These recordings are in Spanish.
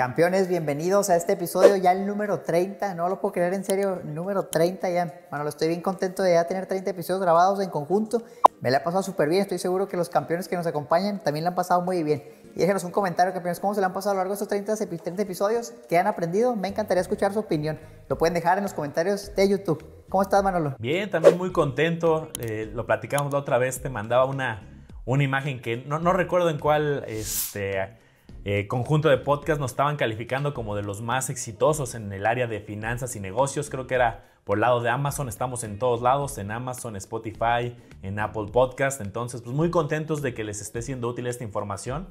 Campeones, bienvenidos a este episodio, ya el número 30, no lo puedo creer en serio, número 30 ya. Manolo, estoy bien contento de ya tener 30 episodios grabados en conjunto, me la ha pasado súper bien, estoy seguro que los campeones que nos acompañan también la han pasado muy bien. Y déjenos un comentario, campeones, cómo se la han pasado a lo largo de estos 30, episodios, qué han aprendido, me encantaría escuchar su opinión, lo pueden dejar en los comentarios de YouTube. ¿Cómo estás, Manolo? Bien, también muy contento, eh, lo platicamos la otra vez, te mandaba una, una imagen que no, no recuerdo en cuál... Este, eh, conjunto de podcast nos estaban calificando como de los más exitosos en el área de finanzas y negocios. Creo que era por el lado de Amazon, estamos en todos lados, en Amazon, Spotify, en Apple Podcast. Entonces, pues muy contentos de que les esté siendo útil esta información.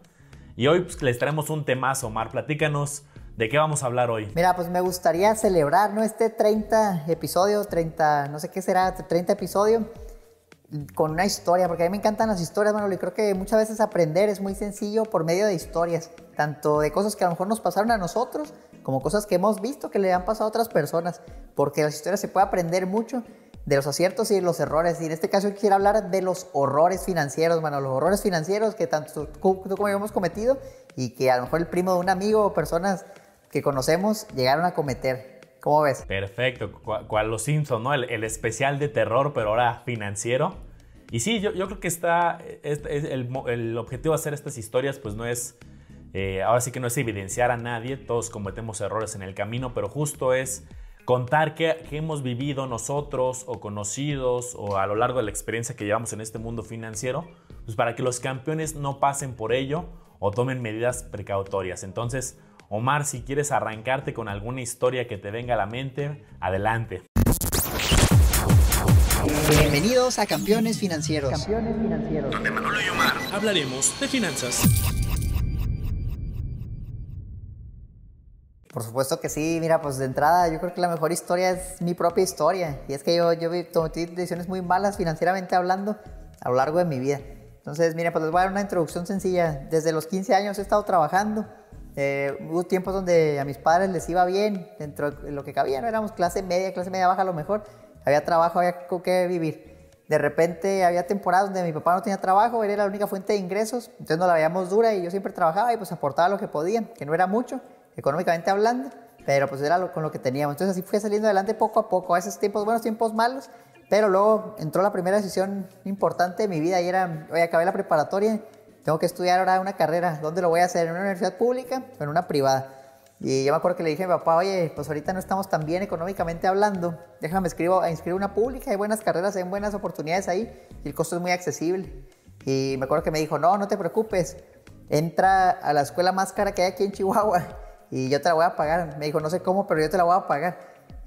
Y hoy pues, les traemos un temazo, Omar. Platícanos de qué vamos a hablar hoy. Mira, pues me gustaría celebrar, Este 30 episodio, 30, no sé qué será, 30 episodio con una historia, porque a mí me encantan las historias, Manolo, y creo que muchas veces aprender es muy sencillo por medio de historias, tanto de cosas que a lo mejor nos pasaron a nosotros, como cosas que hemos visto que le han pasado a otras personas, porque las historias se puede aprender mucho de los aciertos y de los errores, y en este caso quiero quisiera hablar de los horrores financieros, Manolo, los horrores financieros que tanto tú como yo hemos cometido y que a lo mejor el primo de un amigo o personas que conocemos llegaron a cometer. ¿Cómo ves? Perfecto, cual los Simpson, ¿no? El, especial de terror, pero ahora financiero. Y sí, yo, creo que está, e, este, el, objetivo de hacer estas historias, pues no es, eh, ahora sí que no es evidenciar a nadie, todos cometemos errores en el camino, pero justo es contar qué hemos vivido nosotros o conocidos o a lo largo de la experiencia que llevamos en este mundo financiero, pues para que los campeones no pasen por ello o tomen medidas precautorias. Entonces, Omar, si quieres arrancarte con alguna historia que te venga a la mente, adelante. Bienvenidos a Campeones Financieros. Campeones Financieros. Donde Manolo y Omar hablaremos de finanzas. Por supuesto que sí, mira, pues de entrada yo creo que la mejor historia es mi propia historia. Y es que yo, yo tomé decisiones muy malas financieramente hablando a lo largo de mi vida. Entonces, mira, pues les voy a dar una introducción sencilla. Desde los 15 años he estado trabajando, eh, hubo tiempos donde a mis padres les iba bien, dentro de lo que cabía, no éramos clase media, clase media baja a lo mejor, había trabajo, había con qué vivir. De repente había temporadas donde mi papá no tenía trabajo, era la única fuente de ingresos, entonces nos la veíamos dura y yo siempre trabajaba y pues aportaba lo que podía, que no era mucho, económicamente hablando, pero pues era con lo que teníamos. Entonces así fui saliendo adelante poco a poco, a esos tiempos buenos, tiempos malos, pero luego entró la primera decisión importante de mi vida y era, oye, acabé la preparatoria tengo que estudiar ahora una carrera, ¿dónde lo voy a hacer? ¿En una universidad pública o en una privada? Y yo me acuerdo que le dije a mi papá, oye, pues ahorita no estamos tan bien económicamente hablando, déjame escribo, inscribir una pública, hay buenas carreras, hay buenas oportunidades ahí y el costo es muy accesible. Y me acuerdo que me dijo, no, no te preocupes, entra a la escuela más cara que hay aquí en Chihuahua y yo te la voy a pagar. Me dijo, no sé cómo, pero yo te la voy a pagar.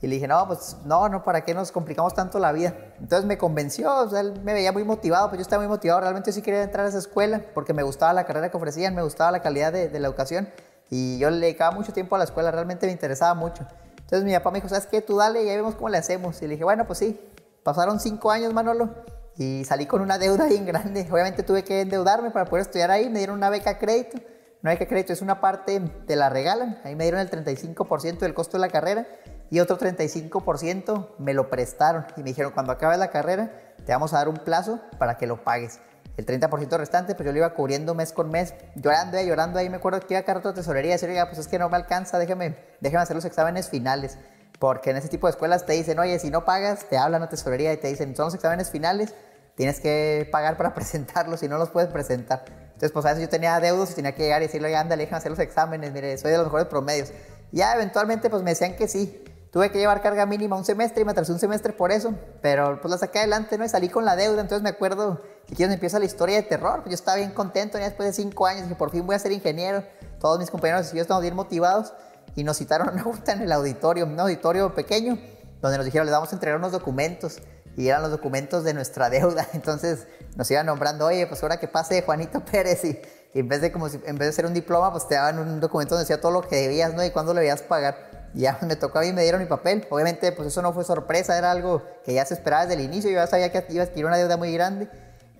Y le dije, no, pues no, no, ¿para qué nos complicamos tanto la vida? Entonces me convenció, o sea, él me veía muy motivado, pues yo estaba muy motivado, realmente yo sí quería entrar a esa escuela porque me gustaba la carrera que ofrecían, me gustaba la calidad de, la educación y yo le dedicaba mucho tiempo a la escuela, realmente me interesaba mucho. Entonces mi papá me dijo, ¿sabes qué? Tú dale y ahí vemos cómo le hacemos. Y le dije, bueno, pues sí, pasaron cinco años, Manolo, y salí con una deuda bien grande. Obviamente tuve que endeudarme para poder estudiar ahí, me dieron una beca crédito. Una beca crédito es una parte, te la regalan, ahí me dieron el 35% del costo de la carrera y otro 35% me lo prestaron y me dijeron, cuando acabe la carrera, te vamos a dar un plazo para que lo pagues. El 30% restante, pues yo lo iba cubriendo mes con mes, llorando y eh, llorando ahí. Me acuerdo que iba a cargar otra tesorería y decir, pues es que no me alcanza, déjame, hacer los exámenes finales. Porque en ese tipo de escuelas te dicen, oye, si no pagas, te hablan a tesorería y te dicen, son los exámenes finales, tienes que pagar para presentarlos si no los puedes presentar. Entonces, pues a veces yo tenía deudos y tenía que llegar y decirle, oye, anda, déjame hacer los exámenes, mire, soy de los mejores promedios. Ya eventualmente, pues me decían que sí, Tuve que llevar carga mínima un semestre y me atrasé un semestre por eso, pero pues la saqué adelante, ¿no? salí con la deuda, entonces me acuerdo, que donde empieza la historia de terror, pues, yo estaba bien contento, ya después de cinco años, dije por fin voy a ser ingeniero, todos mis compañeros y yo estábamos bien motivados y nos citaron una en el auditorio, un auditorio pequeño, donde nos dijeron, les vamos a entregar unos documentos y eran los documentos de nuestra deuda, entonces nos iban nombrando, oye, pues ahora que pase Juanito Pérez y, en vez de como en vez de ser un diploma, pues te daban un documento donde decía todo lo que debías, ¿no? Y cuándo le debías pagar ya me tocó a mí, me dieron mi papel. Obviamente, pues eso no fue sorpresa, era algo que ya se esperaba desde el inicio. Yo ya sabía que iba a adquirir una deuda muy grande.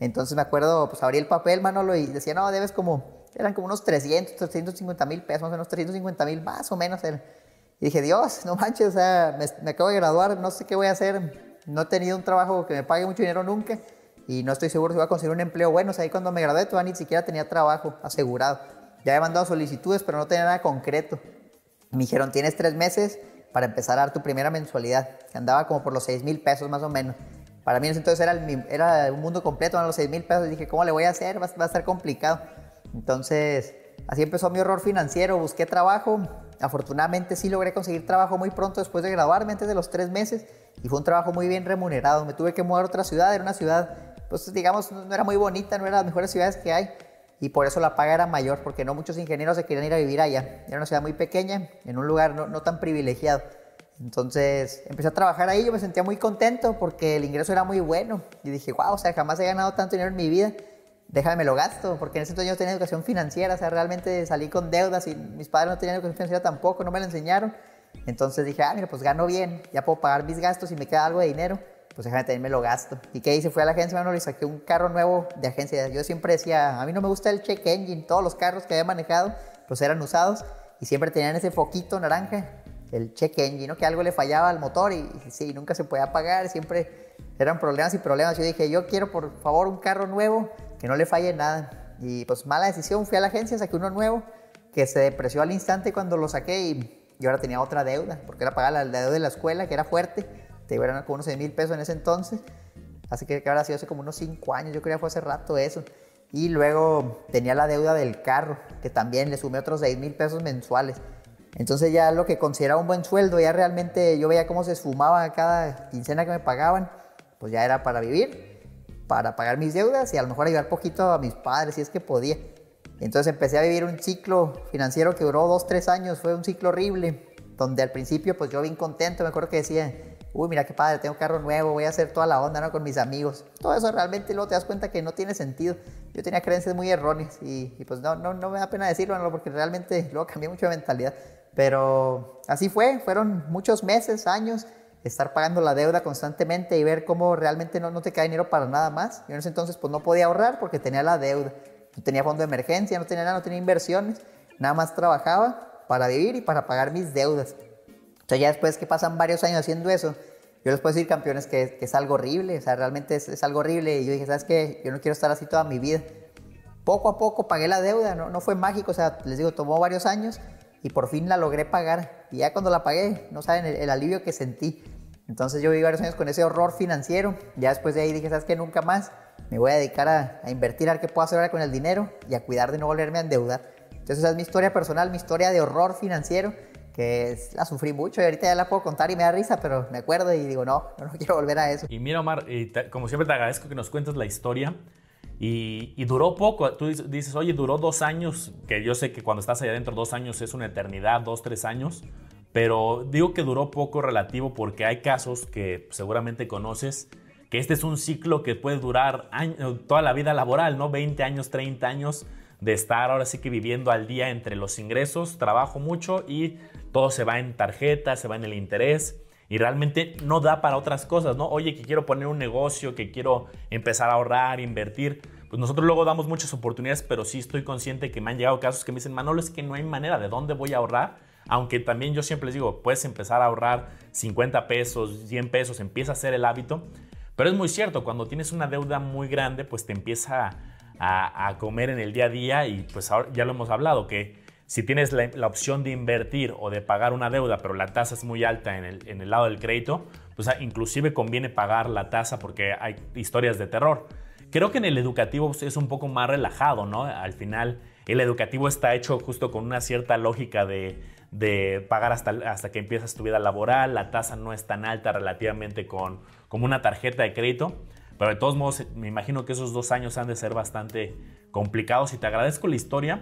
Entonces me acuerdo, pues abrí el papel, Manolo, y decía, no, debes como, eran como unos 300, 350 mil pesos, más o menos 350 mil, más o menos. Y dije, Dios, no manches, o sea, me, me acabo de graduar, no sé qué voy a hacer. No he tenido un trabajo que me pague mucho dinero nunca y no estoy seguro si voy a conseguir un empleo bueno. O sea, ahí cuando me gradué todavía ni siquiera tenía trabajo asegurado. Ya había mandado solicitudes, pero no tenía nada concreto. Me dijeron, tienes tres meses para empezar a dar tu primera mensualidad, que andaba como por los 6 mil pesos más o menos. Para mí entonces era, era un mundo completo, eran los 6 mil pesos. dije, ¿cómo le voy a hacer? Va, a estar complicado. Entonces, así empezó mi horror financiero. Busqué trabajo. Afortunadamente sí logré conseguir trabajo muy pronto después de graduarme, antes de los tres meses. Y fue un trabajo muy bien remunerado. Me tuve que mudar a otra ciudad. Era una ciudad, pues digamos, no era muy bonita, no era de las mejores ciudades que hay y por eso la paga era mayor, porque no muchos ingenieros se querían ir a vivir allá. Era una ciudad muy pequeña, en un lugar no, tan privilegiado. Entonces empecé a trabajar ahí, yo me sentía muy contento porque el ingreso era muy bueno. Y dije, wow, o sea, jamás he ganado tanto dinero en mi vida, déjame lo gasto, porque en ese entonces yo tenía educación financiera, o sea, realmente salí con deudas y mis padres no tenían educación financiera tampoco, no me la enseñaron. Entonces dije, ah, mira, pues gano bien, ya puedo pagar mis gastos y me queda algo de dinero pues déjame también me lo gasto. ¿Y qué hice? Fui a la agencia, bueno, le saqué un carro nuevo de agencia. Yo siempre decía, a mí no me gusta el check engine, todos los carros que había manejado, pues eran usados y siempre tenían ese foquito naranja, el check engine, ¿no? que algo le fallaba al motor y, sí, nunca se podía apagar, siempre eran problemas y problemas. Yo dije, yo quiero por favor un carro nuevo que no le falle nada. Y pues mala decisión, fui a la agencia, saqué uno nuevo que se depreció al instante cuando lo saqué y yo ahora tenía otra deuda, porque era pagar la deuda de la escuela, que era fuerte este, eran como unos 6 mil pesos en ese entonces. Así que, que habrá sido hace como unos 5 años, yo creo que fue hace rato eso. Y luego tenía la deuda del carro, que también le sumé otros 6 mil pesos mensuales. Entonces ya lo que consideraba un buen sueldo, ya realmente yo veía cómo se esfumaba cada quincena que me pagaban, pues ya era para vivir, para pagar mis deudas y a lo mejor ayudar poquito a mis padres si es que podía. Entonces empecé a vivir un ciclo financiero que duró 2, 3 años, fue un ciclo horrible, donde al principio pues yo bien contento, me acuerdo que decía, uy, mira qué padre, tengo carro nuevo, voy a hacer toda la onda ¿no? con mis amigos. Todo eso realmente luego te das cuenta que no tiene sentido. Yo tenía creencias muy erróneas y, pues no, no, no, me da pena decirlo, porque realmente luego cambié mucho de mentalidad. Pero así fue, fueron muchos meses, años, estar pagando la deuda constantemente y ver cómo realmente no, no te cae dinero para nada más. Yo en ese entonces pues no podía ahorrar porque tenía la deuda. No tenía fondo de emergencia, no tenía nada, no tenía inversiones, nada más trabajaba para vivir y para pagar mis deudas sea, ya después que pasan varios años haciendo eso, yo les puedo decir, campeones, que, es algo horrible, o sea, realmente es, es, algo horrible. Y yo dije, ¿sabes qué? Yo no quiero estar así toda mi vida. Poco a poco pagué la deuda, no, no fue mágico, o sea, les digo, tomó varios años y por fin la logré pagar. Y ya cuando la pagué, no saben el, alivio que sentí. Entonces yo viví varios años con ese horror financiero. Ya después de ahí dije, ¿sabes qué? Nunca más me voy a dedicar a, a invertir, a ver qué puedo hacer ahora con el dinero y a cuidar de no volverme a endeudar. Entonces esa es mi historia personal, mi historia de horror financiero que la sufrí mucho y ahorita ya la puedo contar y me da risa, pero me acuerdo y digo, no, no, quiero volver a eso. Y mira, Omar, como siempre te agradezco que nos cuentes la historia. Y, duró poco, tú dices, oye, duró dos años, que yo sé que cuando estás allá adentro dos años es una eternidad, dos, tres años, pero digo que duró poco relativo porque hay casos que seguramente conoces, que este es un ciclo que puede durar toda la vida laboral, ¿no? 20 años, 30 años de estar ahora sí que viviendo al día entre los ingresos, trabajo mucho y todo se va en tarjeta, se va en el interés y realmente no da para otras cosas, ¿no? Oye, que quiero poner un negocio, que quiero empezar a ahorrar, invertir. Pues nosotros luego damos muchas oportunidades, pero sí estoy consciente que me han llegado casos que me dicen, Manolo, es que no hay manera, ¿de dónde voy a ahorrar? Aunque también yo siempre les digo, puedes empezar a ahorrar 50 pesos, 100 pesos, empieza a ser el hábito. Pero es muy cierto, cuando tienes una deuda muy grande, pues te empieza a, comer en el día a día y pues ya lo hemos hablado, que si tienes la, opción de invertir o de pagar una deuda, pero la tasa es muy alta en el, lado del crédito, pues ah, inclusive conviene pagar la tasa porque hay historias de terror. Creo que en el educativo es un poco más relajado, ¿no? Al final, el educativo está hecho justo con una cierta lógica de, pagar hasta, hasta que empiezas tu vida laboral, la tasa no es tan alta relativamente con como una tarjeta de crédito, pero de todos modos me imagino que esos dos años han de ser bastante complicados y te agradezco la historia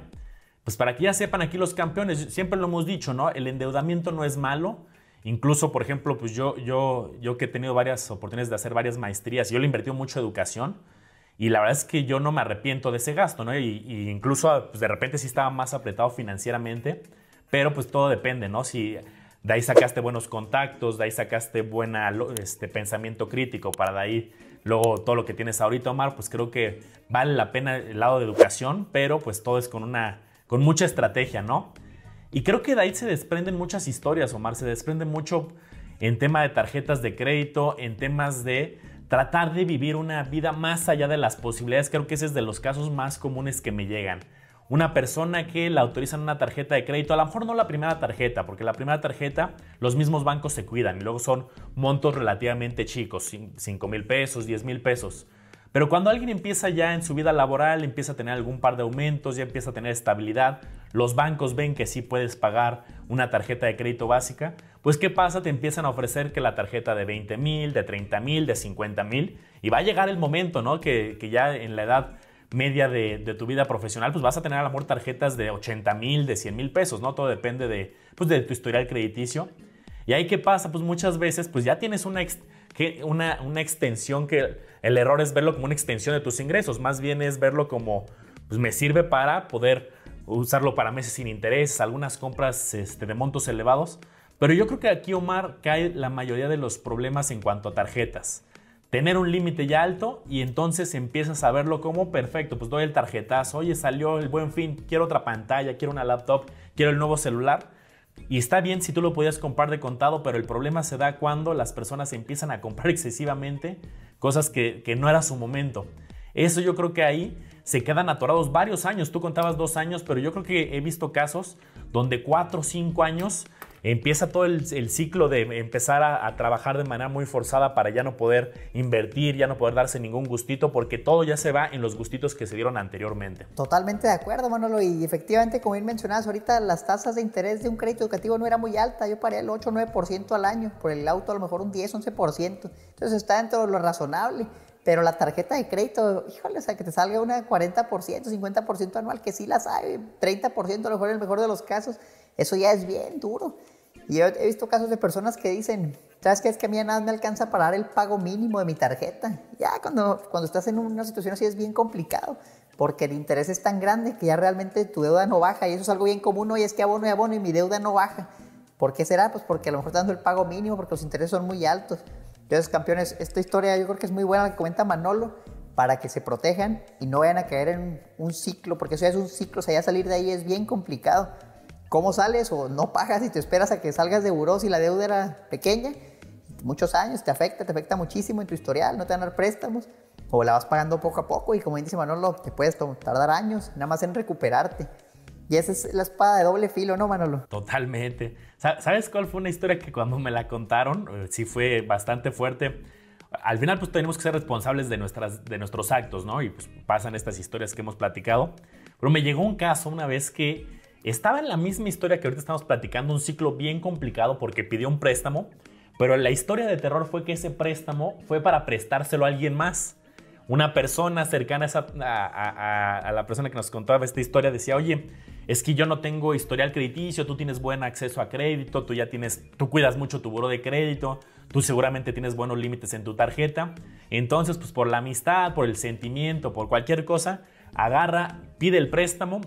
pues para que ya sepan aquí los campeones, siempre lo hemos dicho, ¿no? El endeudamiento no es malo. Incluso, por ejemplo, pues yo, yo, yo que he tenido varias oportunidades de hacer varias maestrías, yo le invertido mucho educación y la verdad es que yo no me arrepiento de ese gasto, ¿no? Y, incluso pues de repente sí estaba más apretado financieramente, pero pues todo depende, ¿no? Si de ahí sacaste buenos contactos, de ahí sacaste buen este, pensamiento crítico para de ahí luego todo lo que tienes ahorita, Omar, pues creo que vale la pena el lado de educación, pero pues todo es con una con mucha estrategia, ¿no? Y creo que de ahí se desprenden muchas historias, Omar, se desprende mucho en tema de tarjetas de crédito, en temas de tratar de vivir una vida más allá de las posibilidades. Creo que ese es de los casos más comunes que me llegan. Una persona que la autorizan una tarjeta de crédito, a lo mejor no la primera tarjeta, porque la primera tarjeta los mismos bancos se cuidan y luego son montos relativamente chicos, 5 mil pesos, 10 mil pesos. Pero cuando alguien empieza ya en su vida laboral, empieza a tener algún par de aumentos, ya empieza a tener estabilidad, los bancos ven que sí puedes pagar una tarjeta de crédito básica, pues ¿qué pasa? Te empiezan a ofrecer que la tarjeta de 20 mil, de 30 mil, de 50 mil, y va a llegar el momento, ¿no? Que, ya en la edad media de, tu vida profesional, pues vas a tener a lo mejor tarjetas de 80 mil, de 100 mil pesos, ¿no? Todo depende de, pues, de tu historial crediticio. Y ahí qué pasa, pues muchas veces, pues ya tienes una una, una extensión que el error es verlo como una extensión de tus ingresos, más bien es verlo como, pues me sirve para poder usarlo para meses sin interés, algunas compras este, de montos elevados. Pero yo creo que aquí, Omar, cae la mayoría de los problemas en cuanto a tarjetas. Tener un límite ya alto y entonces empiezas a verlo como perfecto, pues doy el tarjetazo, oye, salió el buen fin, quiero otra pantalla, quiero una laptop, quiero el nuevo celular. Y está bien si tú lo podías comprar de contado, pero el problema se da cuando las personas empiezan a comprar excesivamente cosas que, no era su momento. Eso yo creo que ahí se quedan atorados varios años. Tú contabas dos años, pero yo creo que he visto casos donde cuatro o cinco años empieza todo el, ciclo de empezar a, trabajar de manera muy forzada para ya no poder invertir, ya no poder darse ningún gustito, porque todo ya se va en los gustitos que se dieron anteriormente. Totalmente de acuerdo, Manolo. Y efectivamente, como bien mencionabas, ahorita las tasas de interés de un crédito educativo no era muy alta. Yo paré el 8 o 9% al año, por el auto a lo mejor un 10, 11%. Entonces está dentro de lo razonable pero la tarjeta de crédito, híjole, o sea, que te salga una 40%, 50% anual, que sí la sabe, 30% a lo mejor en el mejor de los casos, eso ya es bien duro. Y yo he visto casos de personas que dicen, ¿sabes qué? Es que a mí nada me alcanza para dar el pago mínimo de mi tarjeta. Ya cuando, cuando estás en una situación así es bien complicado, porque el interés es tan grande que ya realmente tu deuda no baja. Y eso es algo bien común, hoy es que abono y abono y mi deuda no baja. ¿Por qué será? Pues porque a lo mejor tanto dando el pago mínimo, porque los intereses son muy altos. Entonces, campeones, esta historia yo creo que es muy buena la que comenta Manolo, para que se protejan y no vayan a caer en un ciclo, porque eso ya es un ciclo, o sea, ya salir de ahí es bien complicado ¿Cómo sales? O no pagas y te esperas a que salgas de buró si la deuda era pequeña. Muchos años, te afecta, te afecta muchísimo en tu historial, no te van a dar préstamos. O la vas pagando poco a poco y como dice Manolo, te puedes tardar años nada más en recuperarte. Y esa es la espada de doble filo, ¿no, Manolo? Totalmente. ¿Sabes cuál fue una historia que cuando me la contaron, eh, sí fue bastante fuerte? Al final, pues tenemos que ser responsables de, nuestras, de nuestros actos, ¿no? Y pues pasan estas historias que hemos platicado. Pero me llegó un caso una vez que estaba en la misma historia que ahorita estamos platicando, un ciclo bien complicado porque pidió un préstamo, pero la historia de terror fue que ese préstamo fue para prestárselo a alguien más. Una persona cercana a, la persona que nos contaba esta historia decía, oye, es que yo no tengo historial crediticio, tú tienes buen acceso a crédito, tú ya tienes, tú cuidas mucho tu buro de crédito, tú seguramente tienes buenos límites en tu tarjeta. Entonces, pues por la amistad, por el sentimiento, por cualquier cosa, agarra, pide el préstamo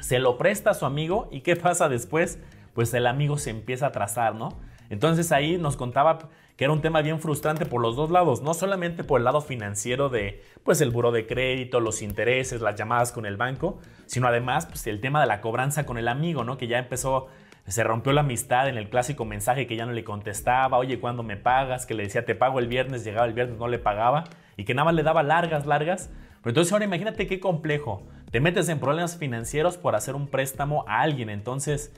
se lo presta a su amigo y ¿qué pasa después? Pues el amigo se empieza a trazar, ¿no? Entonces ahí nos contaba que era un tema bien frustrante por los dos lados, no solamente por el lado financiero de pues el buro de crédito, los intereses, las llamadas con el banco, sino además pues el tema de la cobranza con el amigo, ¿no? Que ya empezó se rompió la amistad en el clásico mensaje que ya no le contestaba, oye, ¿cuándo me pagas? Que le decía, te pago el viernes, llegaba el viernes, no le pagaba y que nada más le daba largas, largas. Pero entonces ahora imagínate qué complejo te metes en problemas financieros por hacer un préstamo a alguien. Entonces,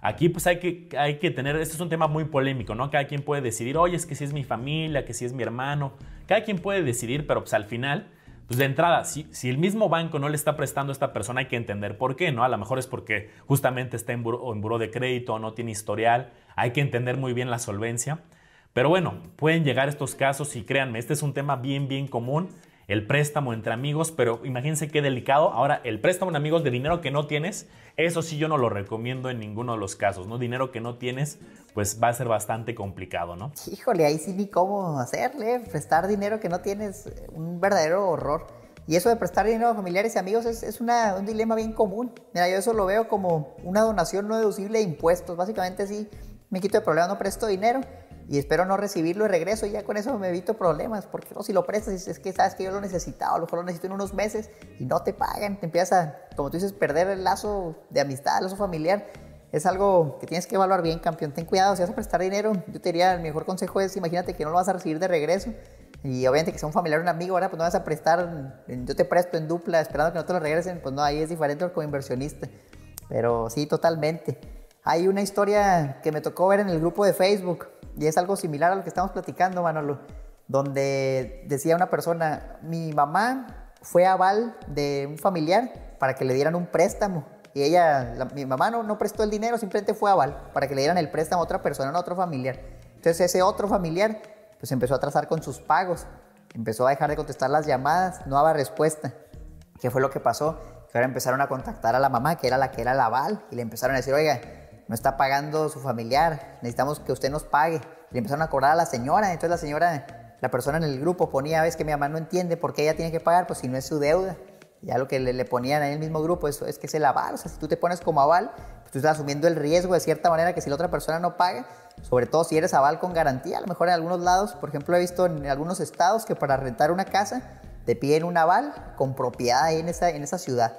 aquí pues hay que, hay que tener, este es un tema muy polémico, ¿no? Cada quien puede decidir, oye, es que si es mi familia, que si es mi hermano, cada quien puede decidir, pero pues al final, pues de entrada, si, si el mismo banco no le está prestando a esta persona, hay que entender por qué, ¿no? A lo mejor es porque justamente está en buro en buró de crédito, no tiene historial, hay que entender muy bien la solvencia. Pero bueno, pueden llegar estos casos y créanme, este es un tema bien, bien común el préstamo entre amigos, pero imagínense qué delicado. Ahora, el préstamo en amigos de dinero que no tienes, eso sí yo no lo recomiendo en ninguno de los casos, ¿no? Dinero que no tienes, pues va a ser bastante complicado, ¿no? Híjole, ahí sí ni cómo hacerle, prestar dinero que no tienes, eh, un verdadero horror. Y eso de prestar dinero a familiares y amigos es, un dilema bien común. Mira, yo eso lo veo como una donación no deducible de impuestos. Básicamente sí, me quito el problema, no presto dinero, y espero no recibirlo y regreso y ya con eso me evito problemas, porque no, si lo prestas es que sabes que yo lo necesitaba, a lo mejor lo necesito en unos meses y no te pagan, te empiezas a, como tú dices, perder el lazo de amistad, el lazo familiar. Es algo que tienes que evaluar bien, campeón. Ten cuidado, si vas a prestar dinero, yo te diría, el mejor consejo es, imagínate que no lo vas a recibir de regreso. Y obviamente que sea un familiar o un amigo, ahora pues no vas a prestar, yo te presto en dupla esperando que no te lo regresen, pues no, ahí es diferente como inversionista. Pero sí, totalmente. Hay una historia que me tocó ver en el grupo de Facebook y es algo similar a lo que estamos platicando, Manolo, donde decía una persona, mi mamá fue aval de un familiar para que le dieran un préstamo. Y ella, mi mamá no, prestó el dinero, simplemente fue aval para que le dieran el préstamo a otra persona, a otro familiar. Entonces ese otro familiar pues empezó a atrasar con sus pagos, empezó a dejar de contestar las llamadas, no daba respuesta. ¿Qué fue lo que pasó? Que ahora empezaron a contactar a la mamá, que era la que era la aval, y le empezaron a decir, oiga, no está pagando su familiar, necesitamos que usted nos pague. Le empezaron a cobrar a la señora, entonces la señora, la persona en el grupo ponía, ves que mi mamá no entiende por qué ella tiene que pagar, pues si no es su deuda. Ya lo que le, ponían en el mismo grupo eso es que es el aval, o sea, si tú te pones como aval, pues tú estás asumiendo el riesgo de cierta manera que si la otra persona no paga, sobre todo si eres aval con garantía, a lo mejor en algunos lados, por ejemplo, he visto en algunos estados que para rentar una casa te piden un aval con propiedad ahí en esa, en esa ciudad.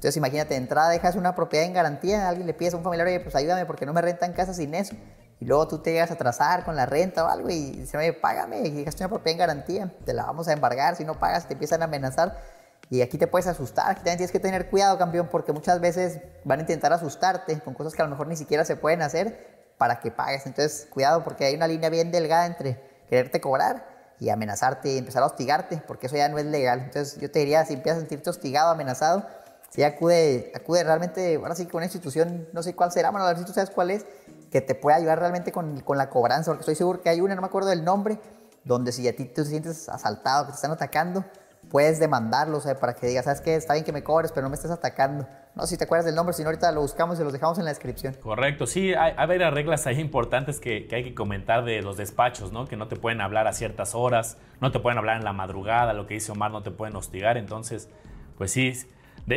Entonces imagínate, de entrada dejas una propiedad en garantía, alguien le pide a un familiar, pues ayúdame porque no me rentan casa sin eso. Y luego tú te llegas a atrasar con la renta o algo y se oye, págame, y dejaste una propiedad en garantía, te la vamos a embargar, si no pagas te empiezan a amenazar. Y aquí te puedes asustar, aquí también tienes que tener cuidado, campeón, porque muchas veces van a intentar asustarte con cosas que a lo mejor ni siquiera se pueden hacer para que pagues. Entonces, cuidado, porque hay una línea bien delgada entre quererte cobrar y amenazarte y empezar a hostigarte, porque eso ya no es legal. Entonces, yo te diría, si empiezas a sentirte hostigado, amenazado, si acude, acude realmente, ahora sí con una institución, no sé cuál será, bueno, a ver si tú sabes cuál es, que te puede ayudar realmente con, la cobranza, porque estoy seguro que hay una, no me acuerdo del nombre, donde si a ti te sientes asaltado, que te están atacando, puedes demandarlo, o sea, para que digas, sabes qué? está bien que me cobres, pero no me estés atacando. No sé si te acuerdas del nombre, si no ahorita lo buscamos y los dejamos en la descripción. Correcto, sí, hay, hay varias reglas ahí importantes que, que, hay que comentar de los despachos, ¿no? Que no te pueden hablar a ciertas horas, no te pueden hablar en la madrugada, lo que dice Omar, no te pueden hostigar, entonces, pues sí,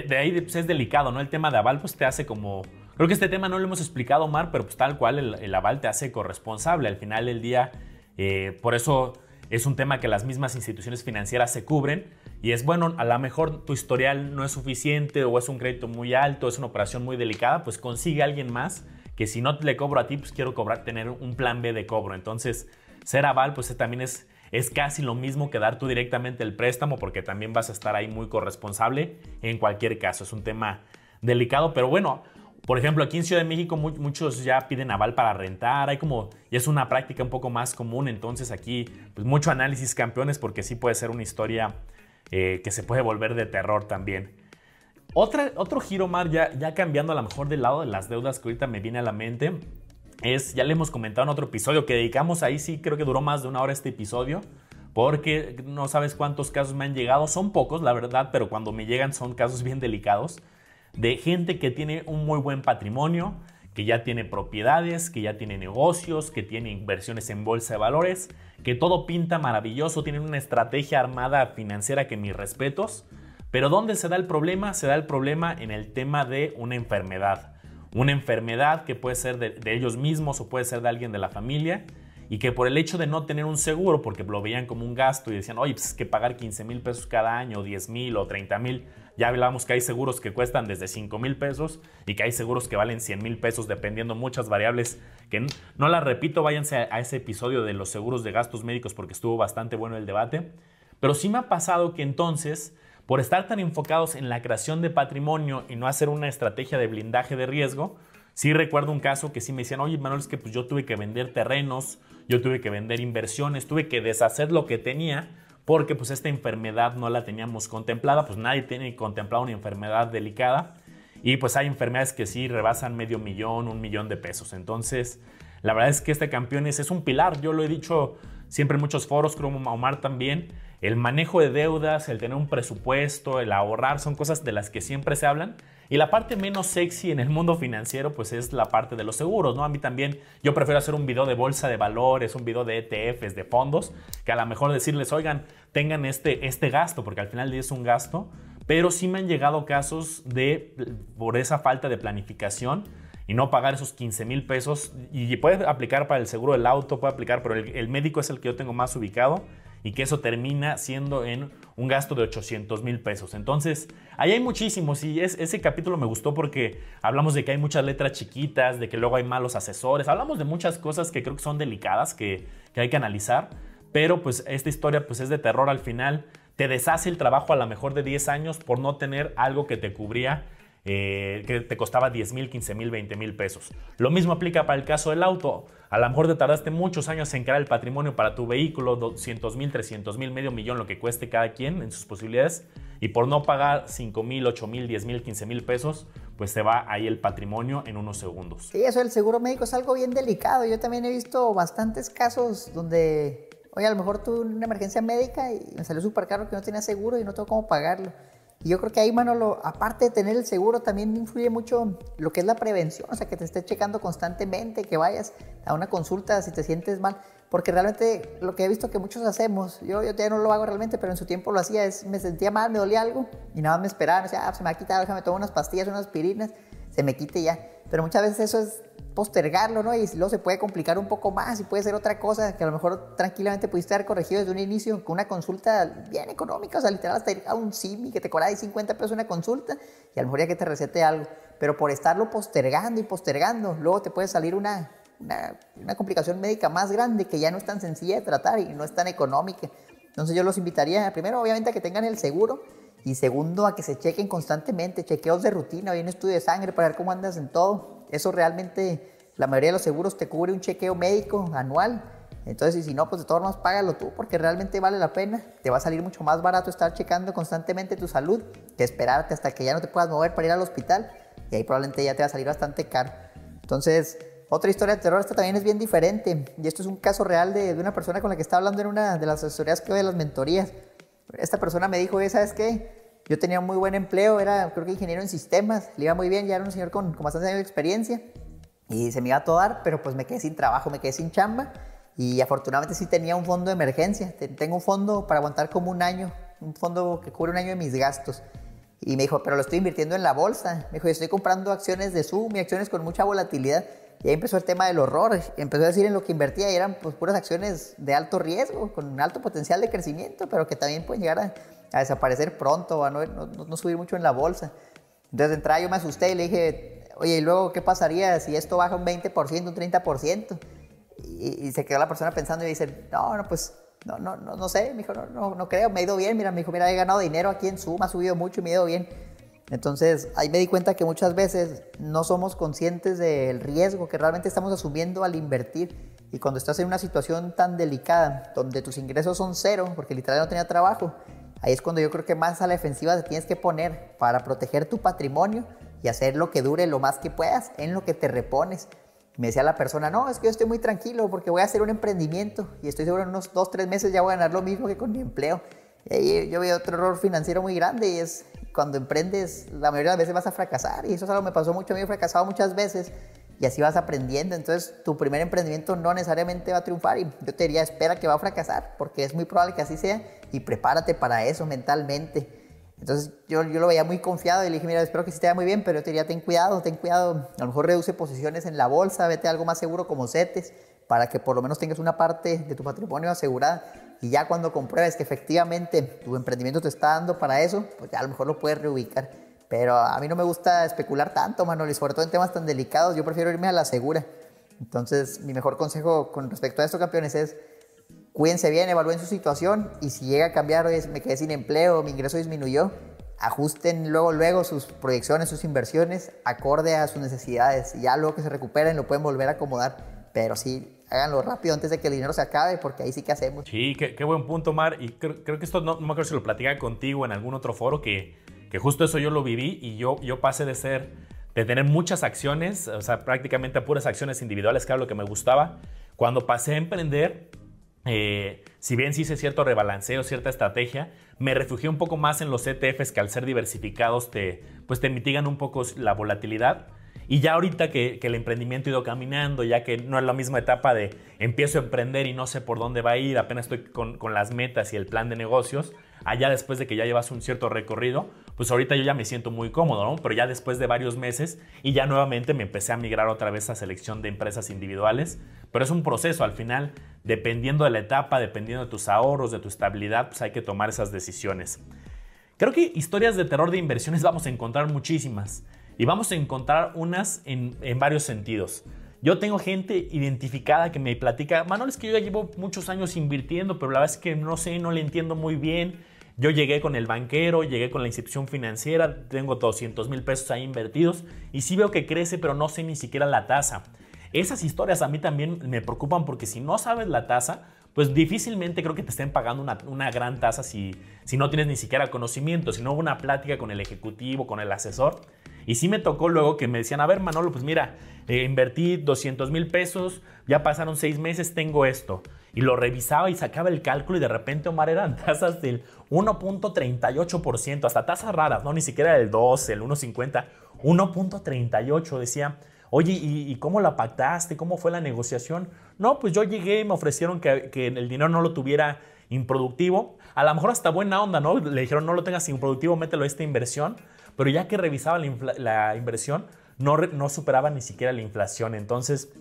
de, ahí pues, es delicado, ¿no? El tema de aval pues te hace como... Creo que este tema no lo hemos explicado, mar pero pues tal cual el, aval te hace corresponsable. Al final del día, eh, por eso es un tema que las mismas instituciones financieras se cubren y es bueno, a lo mejor tu historial no es suficiente o es un crédito muy alto, es una operación muy delicada, pues consigue a alguien más que si no le cobro a ti, pues quiero cobrar, tener un plan B de cobro. Entonces, ser aval, pues también es es casi lo mismo que dar tú directamente el préstamo porque también vas a estar ahí muy corresponsable en cualquier caso. Es un tema delicado, pero bueno, por ejemplo, aquí en Ciudad de México muchos ya piden aval para rentar, hay como, y es una práctica un poco más común, entonces aquí pues mucho análisis campeones porque sí puede ser una historia eh, que se puede volver de terror también. otro giro, más, ya, ya cambiando a lo mejor del lado de las deudas que ahorita me viene a la mente, es, ya le hemos comentado en otro episodio que dedicamos ahí, sí creo que duró más de una hora este episodio, porque no sabes cuántos casos me han llegado, son pocos la verdad, pero cuando me llegan son casos bien delicados, de gente que tiene un muy buen patrimonio, que ya tiene propiedades, que ya tiene negocios, que tiene inversiones en bolsa de valores, que todo pinta maravilloso, tienen una estrategia armada financiera que mis respetos, pero ¿dónde se da el problema? Se da el problema en el tema de una enfermedad una enfermedad que puede ser de, ellos mismos o puede ser de alguien de la familia y que por el hecho de no tener un seguro, porque lo veían como un gasto y decían, oye, pues es que pagar 15 mil pesos cada año, 10 mil o 30 mil, ya hablábamos que hay seguros que cuestan desde 5 mil pesos y que hay seguros que valen 100 mil pesos, dependiendo muchas variables, que no, las repito, váyanse a ese episodio de los seguros de gastos médicos porque estuvo bastante bueno el debate, pero sí me ha pasado que entonces por estar tan enfocados en la creación de patrimonio y no hacer una estrategia de blindaje de riesgo, sí recuerdo un caso que sí me decían, oye Manuel, es que pues yo tuve que vender terrenos, yo tuve que vender inversiones, tuve que deshacer lo que tenía porque pues esta enfermedad no la teníamos contemplada, pues nadie tiene contemplada una enfermedad delicada y pues hay enfermedades que sí rebasan medio millón, un millón de pesos. Entonces, la verdad es que este campeón es un pilar, yo lo he dicho siempre en muchos foros, creo Omar también, el manejo de deudas, el tener un presupuesto, el ahorrar, son cosas de las que siempre se hablan. Y la parte menos sexy en el mundo financiero, pues es la parte de los seguros, ¿no? A mí también, yo prefiero hacer un video de bolsa de valores, un video de ETFs, de fondos, que a lo mejor decirles, oigan, tengan este, este gasto, porque al final es un gasto. Pero sí me han llegado casos de, por esa falta de planificación, y no pagar esos 15 mil pesos. Y puedes aplicar para el seguro del auto, puede aplicar, pero el, médico es el que yo tengo más ubicado y que eso termina siendo en un gasto de 800 mil pesos. Entonces, ahí hay muchísimos y ese capítulo me gustó porque hablamos de que hay muchas letras chiquitas, de que luego hay malos asesores, hablamos de muchas cosas que creo que son delicadas, que, hay que analizar, pero pues esta historia pues es de terror al final, te deshace el trabajo a la mejor de 10 años por no tener algo que te cubría eh, que te costaba 10 mil, 15 mil, 20 mil pesos. Lo mismo aplica para el caso del auto. A lo mejor te tardaste muchos años en crear el patrimonio para tu vehículo, 200 mil, 300 mil, medio millón, lo que cueste cada quien en sus posibilidades. Y por no pagar 5 mil, 8 mil, 10 mil, 15 mil pesos, pues se va ahí el patrimonio en unos segundos. Sí, eso el seguro médico es algo bien delicado. Yo también he visto bastantes casos donde, oye, a lo mejor tuve una emergencia médica y me salió súper caro que no tenía seguro y no tengo cómo pagarlo. Y yo creo que ahí, Manolo, aparte de tener el seguro, también influye mucho lo que es la prevención, o sea, que te estés checando constantemente, que vayas a una consulta si te sientes mal, porque realmente lo que he visto que muchos hacemos, yo, yo ya no lo hago realmente, pero en su tiempo lo hacía, es me sentía mal, me dolía algo y nada más me esperaba, Me sea, ah, pues, se me va a quitar, déjame tomar unas pastillas, unas aspirinas, se me quite ya. Pero muchas veces eso es postergarlo, ¿no? Y luego se puede complicar un poco más y puede ser otra cosa que a lo mejor tranquilamente pudiste haber corregido desde un inicio con una consulta bien económica, o sea, literal hasta ir a un simi que te cobraba de 50 pesos una consulta y a lo mejor ya que te recete algo. Pero por estarlo postergando y postergando, luego te puede salir una, una, complicación médica más grande que ya no es tan sencilla de tratar y no es tan económica. Entonces yo los invitaría, primero obviamente a que tengan el seguro, y segundo, a que se chequen constantemente, chequeos de rutina, bien estudio de sangre para ver cómo andas en todo. Eso realmente, la mayoría de los seguros te cubre un chequeo médico anual. Entonces, si no, pues de todas formas, págalo tú porque realmente vale la pena. Te va a salir mucho más barato estar checando constantemente tu salud que esperarte hasta que ya no te puedas mover para ir al hospital. Y ahí probablemente ya te va a salir bastante caro. Entonces, otra historia de terror, esta también es bien diferente. Y esto es un caso real de, de una persona con la que estaba hablando en una de las asesorías que de las mentorías. Esta persona me dijo, ¿sabes qué? yo tenía muy buen empleo, era creo que ingeniero en sistemas, le iba muy bien, ya era un señor con, con bastante experiencia y se me iba a dar pero pues me quedé sin trabajo, me quedé sin chamba y afortunadamente sí tenía un fondo de emergencia, tengo un fondo para aguantar como un año, un fondo que cubre un año de mis gastos. Y me dijo, pero lo estoy invirtiendo en la bolsa. Me dijo, estoy comprando acciones de Zoom y acciones con mucha volatilidad. Y ahí empezó el tema del horror. Empezó a decir en lo que invertía y eran pues, puras acciones de alto riesgo, con un alto potencial de crecimiento, pero que también pueden llegar a a desaparecer pronto, a no, no, subir mucho en la bolsa. Entonces de entrada yo me asusté y le dije, oye, ¿y luego qué pasaría si esto baja un 20%, un 30%? Y, y se quedó la persona pensando y dice, no, no, pues no, no, no, no sé, me dijo, no, no, creo, me ha ido bien, mira, me dijo, mira, he ganado dinero aquí en Suma, ha subido mucho y me ha ido bien. Entonces ahí me di cuenta que muchas veces no somos conscientes del riesgo que realmente estamos asumiendo al invertir. Y cuando estás en una situación tan delicada, donde tus ingresos son cero, porque literalmente no tenía trabajo, Ahí es cuando yo creo que más a la defensiva te tienes que poner para proteger tu patrimonio y hacer lo que dure lo más que puedas en lo que te repones. Me decía la persona, no, es que yo estoy muy tranquilo porque voy a hacer un emprendimiento y estoy seguro en unos dos, tres meses ya voy a ganar lo mismo que con mi empleo. Y ahí yo veo otro error financiero muy grande y es cuando emprendes, la mayoría de las veces vas a fracasar y eso es algo que me pasó mucho a mí, he fracasado muchas veces y así vas aprendiendo. Entonces, tu primer emprendimiento no necesariamente va a triunfar y yo te diría, espera que va a fracasar, porque es muy probable que así sea y prepárate para eso mentalmente. Entonces yo, yo lo veía muy confiado y le dije, mira, espero que sí te vaya muy bien, pero yo te diría, ten cuidado, ten cuidado, a lo mejor reduce posiciones en la bolsa, vete a algo más seguro como CETES, para que por lo menos tengas una parte de tu patrimonio asegurada y ya cuando compruebes que efectivamente tu emprendimiento te está dando para eso, pues ya a lo mejor lo puedes reubicar. Pero a mí no me gusta especular tanto, Manuel, sobre todo en temas tan delicados, yo prefiero irme a la segura. Entonces, mi mejor consejo con respecto a esto, campeones, es Cuídense bien, evalúen su situación y si llega a cambiar, me quedé sin empleo, mi ingreso disminuyó, ajusten luego, luego sus proyecciones, sus inversiones, acorde a sus necesidades. Y ya luego que se recuperen, lo pueden volver a acomodar. Pero sí, háganlo rápido antes de que el dinero se acabe, porque ahí sí que hacemos. Sí, qué, buen punto, Mar. Y creo, que esto no, no, me acuerdo si lo platicaba contigo en algún otro foro, que, que justo eso yo lo viví y yo, yo pasé de ser, de tener muchas acciones, o sea, prácticamente a puras acciones individuales, que era lo que me gustaba. Cuando pasé a emprender, eh, si bien sí hice cierto rebalanceo, cierta estrategia, me refugié un poco más en los ETFs que al ser diversificados te, pues te mitigan un poco la volatilidad. Y ya ahorita que, el emprendimiento ha ido caminando, ya que no es la misma etapa de empiezo a emprender y no sé por dónde va a ir, apenas estoy con las metas y el plan de negocios, allá después de que ya llevas un cierto recorrido, pues ahorita yo ya me siento muy cómodo, ¿no? Pero ya después de varios meses y ya nuevamente me empecé a migrar otra vez a selección de empresas individuales, pero es un proceso al final, dependiendo de la etapa, dependiendo de tus ahorros, de tu estabilidad, pues hay que tomar esas decisiones. Creo que historias de terror de inversiones vamos a encontrar muchísimas y vamos a encontrar unas en, en varios sentidos. Yo tengo gente identificada que me platica, Manuel, es que yo ya llevo muchos años invirtiendo, pero la verdad es que no sé, no le entiendo muy bien yo llegué con el banquero, llegué con la institución financiera, tengo 200 mil pesos ahí invertidos y sí veo que crece, pero no sé ni siquiera la tasa. Esas historias a mí también me preocupan porque si no sabes la tasa, pues difícilmente creo que te estén pagando una, una gran tasa si, si no tienes ni siquiera conocimiento, si no hubo una plática con el ejecutivo, con el asesor. Y sí me tocó luego que me decían, a ver Manolo, pues mira, eh, invertí 200 mil pesos, ya pasaron seis meses, tengo esto y lo revisaba y sacaba el cálculo y de repente, Omar, eran tasas del 1.38%, hasta tasas raras, no ni siquiera el 12, el 1.50, 1.38 decía. Oye, ¿y, cómo la pactaste? ¿Cómo fue la negociación? No, pues yo llegué y me ofrecieron que, el dinero no lo tuviera improductivo. A lo mejor hasta buena onda, ¿no? Le dijeron, no lo tengas improductivo, mételo a esta inversión. Pero ya que revisaba la, inversión, no, no superaba ni siquiera la inflación. Entonces,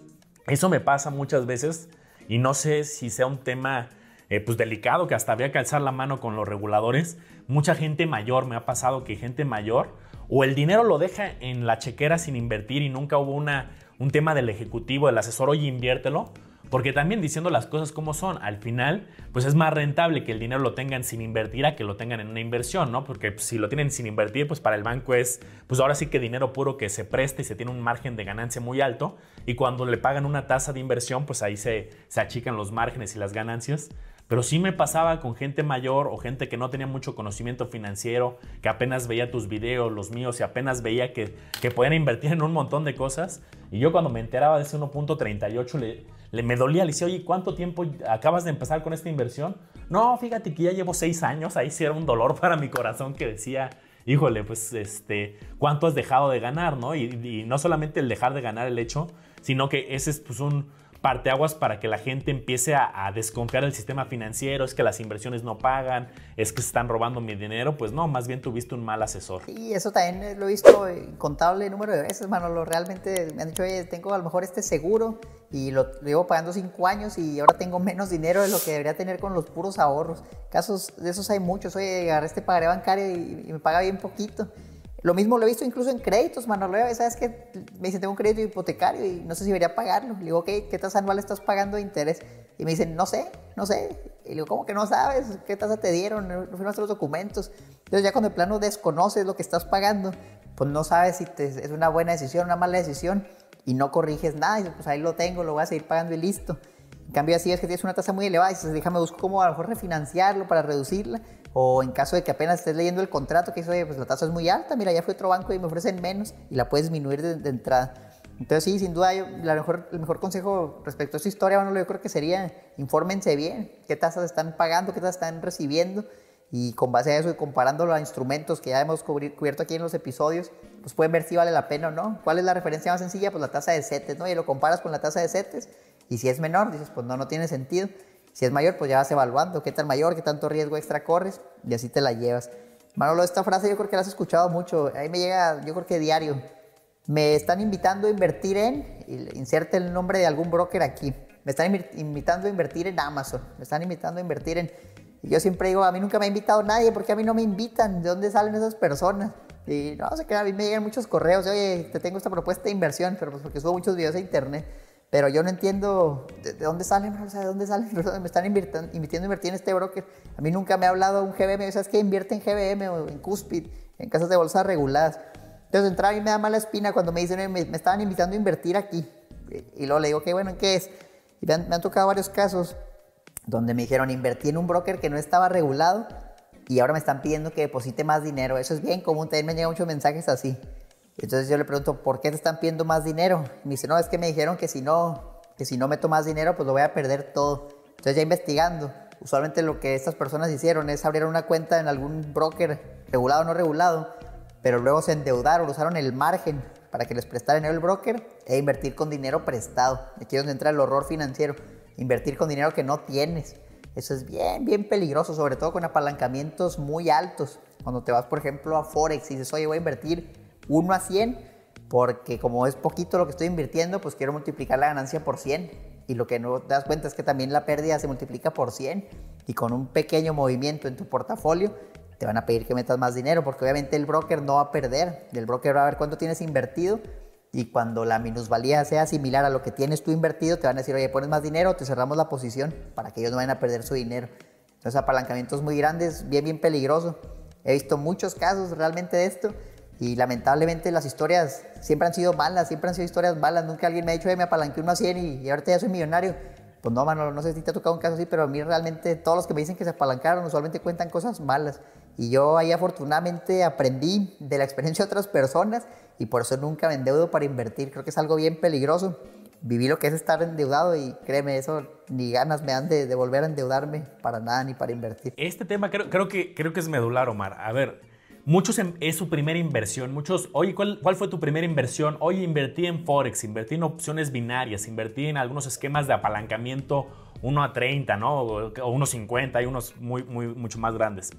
eso me pasa muchas veces y no sé si sea un tema eh, pues delicado que hasta había que alzar la mano con los reguladores. Mucha gente mayor, me ha pasado que gente mayor o el dinero lo deja en la chequera sin invertir y nunca hubo un tema del ejecutivo, del asesor, oye, inviértelo porque también diciendo las cosas como son, al final, pues es más rentable que el dinero lo tengan sin invertir a que lo tengan en una inversión, ¿no? Porque pues, si lo tienen sin invertir, pues para el banco es, pues ahora sí que dinero puro que se presta y se tiene un margen de ganancia muy alto. Y cuando le pagan una tasa de inversión, pues ahí se, se achican los márgenes y las ganancias. Pero sí me pasaba con gente mayor o gente que no tenía mucho conocimiento financiero, que apenas veía tus videos, los míos, y apenas veía que, que podían invertir en un montón de cosas. Y yo cuando me enteraba de ese 1.38, le, le, me dolía, le decía, oye, ¿cuánto tiempo acabas de empezar con esta inversión? No, fíjate que ya llevo seis años, ahí sí era un dolor para mi corazón que decía, híjole, pues este, ¿cuánto has dejado de ganar? ¿no? Y, y no solamente el dejar de ganar el hecho, sino que ese es pues un parteaguas para que la gente empiece a, desconfiar del sistema financiero, es que las inversiones no pagan, es que se están robando mi dinero, pues no, más bien tuviste un mal asesor. Y eso también eh, lo he visto incontable número de veces, Manolo, realmente me han dicho, oye, tengo a lo mejor este seguro y lo, llevo pagando cinco años y ahora tengo menos dinero de lo que debería tener con los puros ahorros. Casos de esos hay muchos, oye, agarré este pagaré bancario y me paga bien poquito. Lo mismo lo he visto incluso en créditos, Manolo. ¿Sabes que Me dicen, tengo un crédito hipotecario y no sé si debería pagarlo. Le digo, ¿qué tasa anual estás pagando de interés? Y me dicen, no sé, no sé. Y le digo, ¿cómo que no sabes? ¿Qué tasa te dieron? No firmaste los documentos. Entonces, ya cuando el plano desconoces lo que estás pagando, pues no sabes si te, es una buena decisión, una mala decisión y no corriges nada. Y dices, pues ahí lo tengo, lo voy a seguir pagando y listo. En cambio, así es que tienes una tasa muy elevada y dices, déjame buscar cómo a lo mejor refinanciarlo para reducirla o en caso de que apenas estés leyendo el contrato, que dices, oye, pues la tasa es muy alta, mira, ya fue otro banco y me ofrecen menos y la puedes disminuir de, entrada. Entonces sí, sin duda, mejor, el mejor consejo respecto a esta historia, bueno, yo creo que sería, infórmense bien qué tasas están pagando, qué tasas están recibiendo y con base a eso y comparándolo a instrumentos que ya hemos cubierto aquí en los episodios, pues pueden ver si vale la pena o no. ¿Cuál es la referencia más sencilla? Pues la tasa de CETES, ¿no? Y lo comparas con la tasa de CETES y si es menor, dices, pues no, no tiene sentido. Si es mayor, pues ya vas evaluando qué tan mayor, qué tanto riesgo extra corres y así te la llevas. Manolo, esta frase yo creo que la has escuchado mucho. Ahí me llega, yo creo que diario. Me están invitando a invertir en, inserte el nombre de algún broker aquí. Me están invitando a invertir en Amazon. Me están invitando a invertir en... Y yo siempre digo, a mí nunca me ha invitado nadie porque a mí no me invitan. ¿De dónde salen esas personas? Y no sé qué, a mí me llegan muchos correos. Oye, te tengo esta propuesta de inversión, pero pues porque subo muchos videos a internet. Pero yo no entiendo de, dónde salen, o sea, de dónde salen, me están invirtiendo, invirtiendo, invertir en este broker. A mí nunca me ha hablado un GBM, ¿sabes que Invierte en GBM o en Cuspid, en casas de bolsa reguladas. Entonces entrar a mí me da mala espina cuando me dicen, me, estaban invitando a invertir aquí. Y, luego le digo, qué bueno, ¿en qué es? Y me han, tocado varios casos donde me dijeron, invertí en un broker que no estaba regulado y ahora me están pidiendo que deposite más dinero. Eso es bien común, también me llegan muchos mensajes así. Entonces yo le pregunto, ¿por qué te están pidiendo más dinero? Y me dice, no, es que me dijeron que si no, que si no meto más dinero, pues lo voy a perder todo. Entonces ya investigando, usualmente lo que estas personas hicieron es abrir una cuenta en algún broker, regulado o no regulado, pero luego se endeudaron, usaron el margen para que les prestara dinero el broker e invertir con dinero prestado. Aquí es donde entra el horror financiero, invertir con dinero que no tienes. Eso es bien, bien peligroso, sobre todo con apalancamientos muy altos. Cuando te vas, por ejemplo, a Forex y dices, oye, voy a invertir 1 a 100, porque como es poquito lo que estoy invirtiendo, pues quiero multiplicar la ganancia por 100. Y lo que no te das cuenta es que también la pérdida se multiplica por 100 y con un pequeño movimiento en tu portafolio te van a pedir que metas más dinero, porque obviamente el broker no va a perder, el broker va a ver cuánto tienes invertido y cuando la minusvalía sea similar a lo que tienes tú invertido, te van a decir, oye, pones más dinero, te cerramos la posición para que ellos no vayan a perder su dinero. Entonces, apalancamientos muy grandes, bien, bien peligroso. He visto muchos casos realmente de esto y lamentablemente las historias siempre han sido malas, siempre han sido historias malas. Nunca alguien me ha dicho, me apalanqué uno a 100 y, y ahorita ya soy millonario. Pues no, mano no sé si te ha tocado un caso así, pero a mí realmente todos los que me dicen que se apalancaron usualmente cuentan cosas malas. Y yo ahí afortunadamente aprendí de la experiencia de otras personas y por eso nunca me endeudo para invertir. Creo que es algo bien peligroso. Viví lo que es estar endeudado y créeme, eso ni ganas me dan de, de volver a endeudarme para nada ni para invertir. Este tema creo, creo, que, creo que es medular, Omar. A ver, Muchos em, es su primera inversión. Muchos, oye, ¿cuál, fue tu primera inversión? Oye, invertí en Forex, invertí en opciones binarias, invertí en algunos esquemas de apalancamiento 1 a 30, ¿no? O 1 a 50 hay unos mucho más grandes.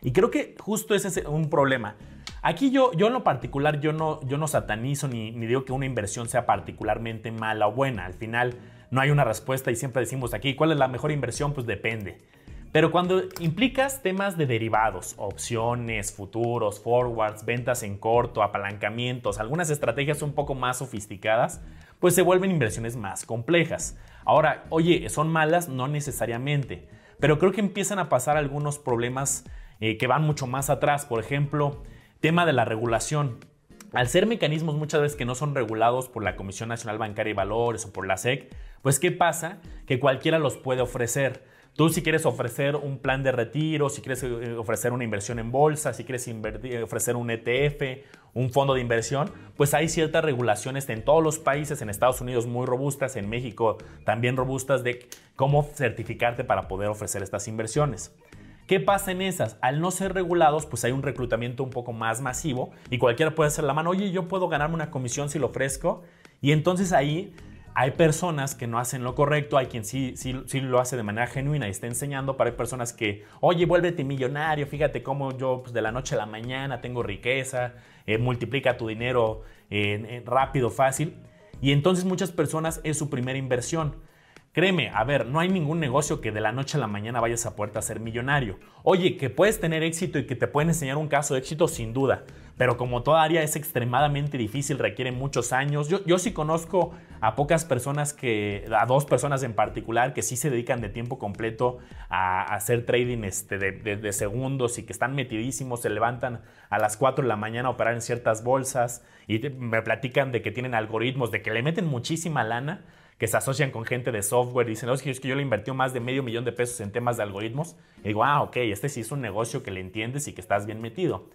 Y creo que justo ese es un problema. Aquí yo, en lo particular, yo no, satanizo ni digo que una inversión sea particularmente mala o buena. Al final no hay una respuesta y siempre decimos aquí, ¿cuál es la mejor inversión? Pues depende. Pero cuando implicas temas de derivados, opciones, futuros, forwards, ventas en corto, apalancamientos, algunas estrategias un poco más sofisticadas, pues se vuelven inversiones más complejas. Ahora, oye, son malas no necesariamente, pero creo que empiezan a pasar algunos problemas eh, que van mucho más atrás. Por ejemplo, tema de la regulación. Al ser mecanismos muchas veces que no son regulados por la Comisión Nacional Bancaria y Valores o por la SEC, pues ¿qué pasa? Que cualquiera los puede ofrecer. Tú si quieres ofrecer un plan de retiro, si quieres eh, ofrecer una inversión en bolsa, si quieres eh, ofrecer un ETF, un fondo de inversión, pues hay ciertas regulaciones en todos los países, en Estados Unidos muy robustas, en México también robustas de cómo certificarte para poder ofrecer estas inversiones. ¿Qué pasa en esas? Al no ser regulados, pues hay un reclutamiento un poco más masivo y cualquiera puede hacer la mano, oye, yo puedo ganarme una comisión si lo ofrezco. Y entonces ahí hay personas que no hacen lo correcto, hay quien sí, sí, lo hace de manera genuina y está enseñando, pero hay personas que, oye, vuélvete millonario, fíjate cómo yo pues, de la noche a la mañana tengo riqueza, eh, multiplica tu dinero eh, rápido, fácil. Y entonces muchas personas es su primera inversión Créeme, a ver, no hay ningún negocio que de la noche a la mañana vayas a puerta a ser millonario. Oye, que puedes tener éxito y que te pueden enseñar un caso de éxito, sin duda. Pero como toda área es extremadamente difícil, requiere muchos años. Yo, sí conozco a pocas personas que, a dos personas en particular, que sí se dedican de tiempo completo a, hacer trading este, de, segundos y que están metidísimos, se levantan a las 4 de la mañana a operar en ciertas bolsas y me platican de que tienen algoritmos, de que le meten muchísima lana que se asocian con gente de software y dicen, es que, yo le invertí más de medio millón de pesos en temas de algoritmos. Y digo, ah, ok, este sí es un negocio que le entiendes y que estás bien metido.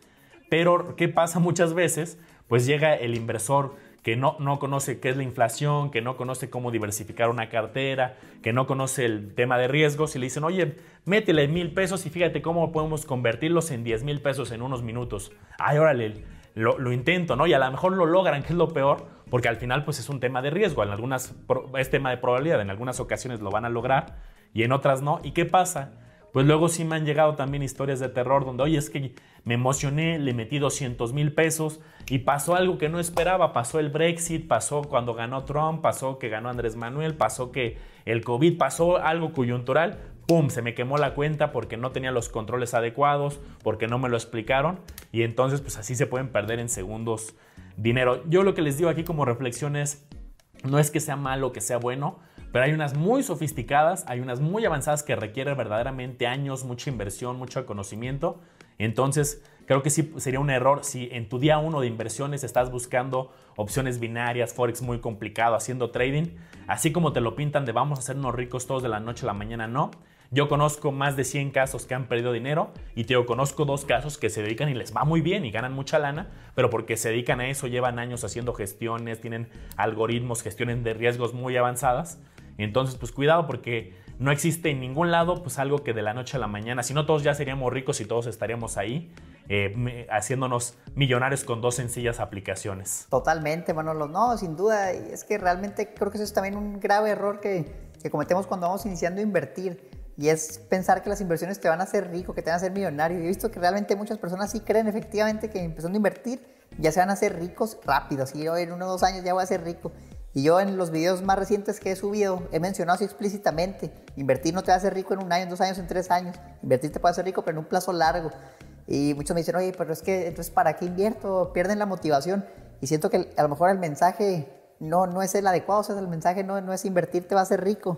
Pero, ¿qué pasa muchas veces? Pues llega el inversor que no, no conoce qué es la inflación, que no conoce cómo diversificar una cartera, que no conoce el tema de riesgos y le dicen, oye, métele mil pesos y fíjate cómo podemos convertirlos en diez mil pesos en unos minutos. Ay, órale, lo, intento, ¿no? Y a lo mejor lo logran, que es lo peor, porque al final pues es un tema de riesgo, en algunas es tema de probabilidad, en algunas ocasiones lo van a lograr y en otras no. ¿Y qué pasa? Pues luego sí me han llegado también historias de terror donde, oye, es que me emocioné, le metí 200 mil pesos y pasó algo que no esperaba, pasó el Brexit, pasó cuando ganó Trump, pasó que ganó Andrés Manuel, pasó que el COVID, pasó algo coyuntural se me quemó la cuenta porque no tenía los controles adecuados, porque no me lo explicaron y entonces pues así se pueden perder en segundos dinero. Yo lo que les digo aquí como reflexión es, no es que sea malo, que sea bueno, pero hay unas muy sofisticadas, hay unas muy avanzadas que requieren verdaderamente años, mucha inversión, mucho conocimiento. Entonces, creo que sí sería un error si en tu día uno de inversiones estás buscando opciones binarias, forex muy complicado, haciendo trading, así como te lo pintan de vamos a hacernos ricos todos de la noche a la mañana, no. Yo conozco más de 100 casos que han perdido dinero y te conozco dos casos que se dedican y les va muy bien y ganan mucha lana, pero porque se dedican a eso, llevan años haciendo gestiones, tienen algoritmos, gestiones de riesgos muy avanzadas. Entonces, pues cuidado porque no existe en ningún lado pues algo que de la noche a la mañana, si no todos ya seríamos ricos y todos estaríamos ahí eh, haciéndonos millonarios con dos sencillas aplicaciones. Totalmente, bueno, No, sin duda. Es que realmente creo que eso es también un grave error que, que cometemos cuando vamos iniciando a invertir y es pensar que las inversiones te van a hacer rico, que te van a hacer millonario. Y he visto que realmente muchas personas sí creen efectivamente que empezando a invertir ya se van a hacer ricos rápido. y yo en o dos años ya voy a ser rico. Y yo en los videos más recientes que he subido he mencionado así explícitamente, invertir no te va a hacer rico en un año, en dos años, en tres años. Invertir te puede hacer rico, pero en un plazo largo. Y muchos me dicen, oye, pero es que entonces ¿para qué invierto? Pierden la motivación. Y siento que a lo mejor el mensaje no, no es el adecuado, o sea, el mensaje no, no es invertir te va a hacer rico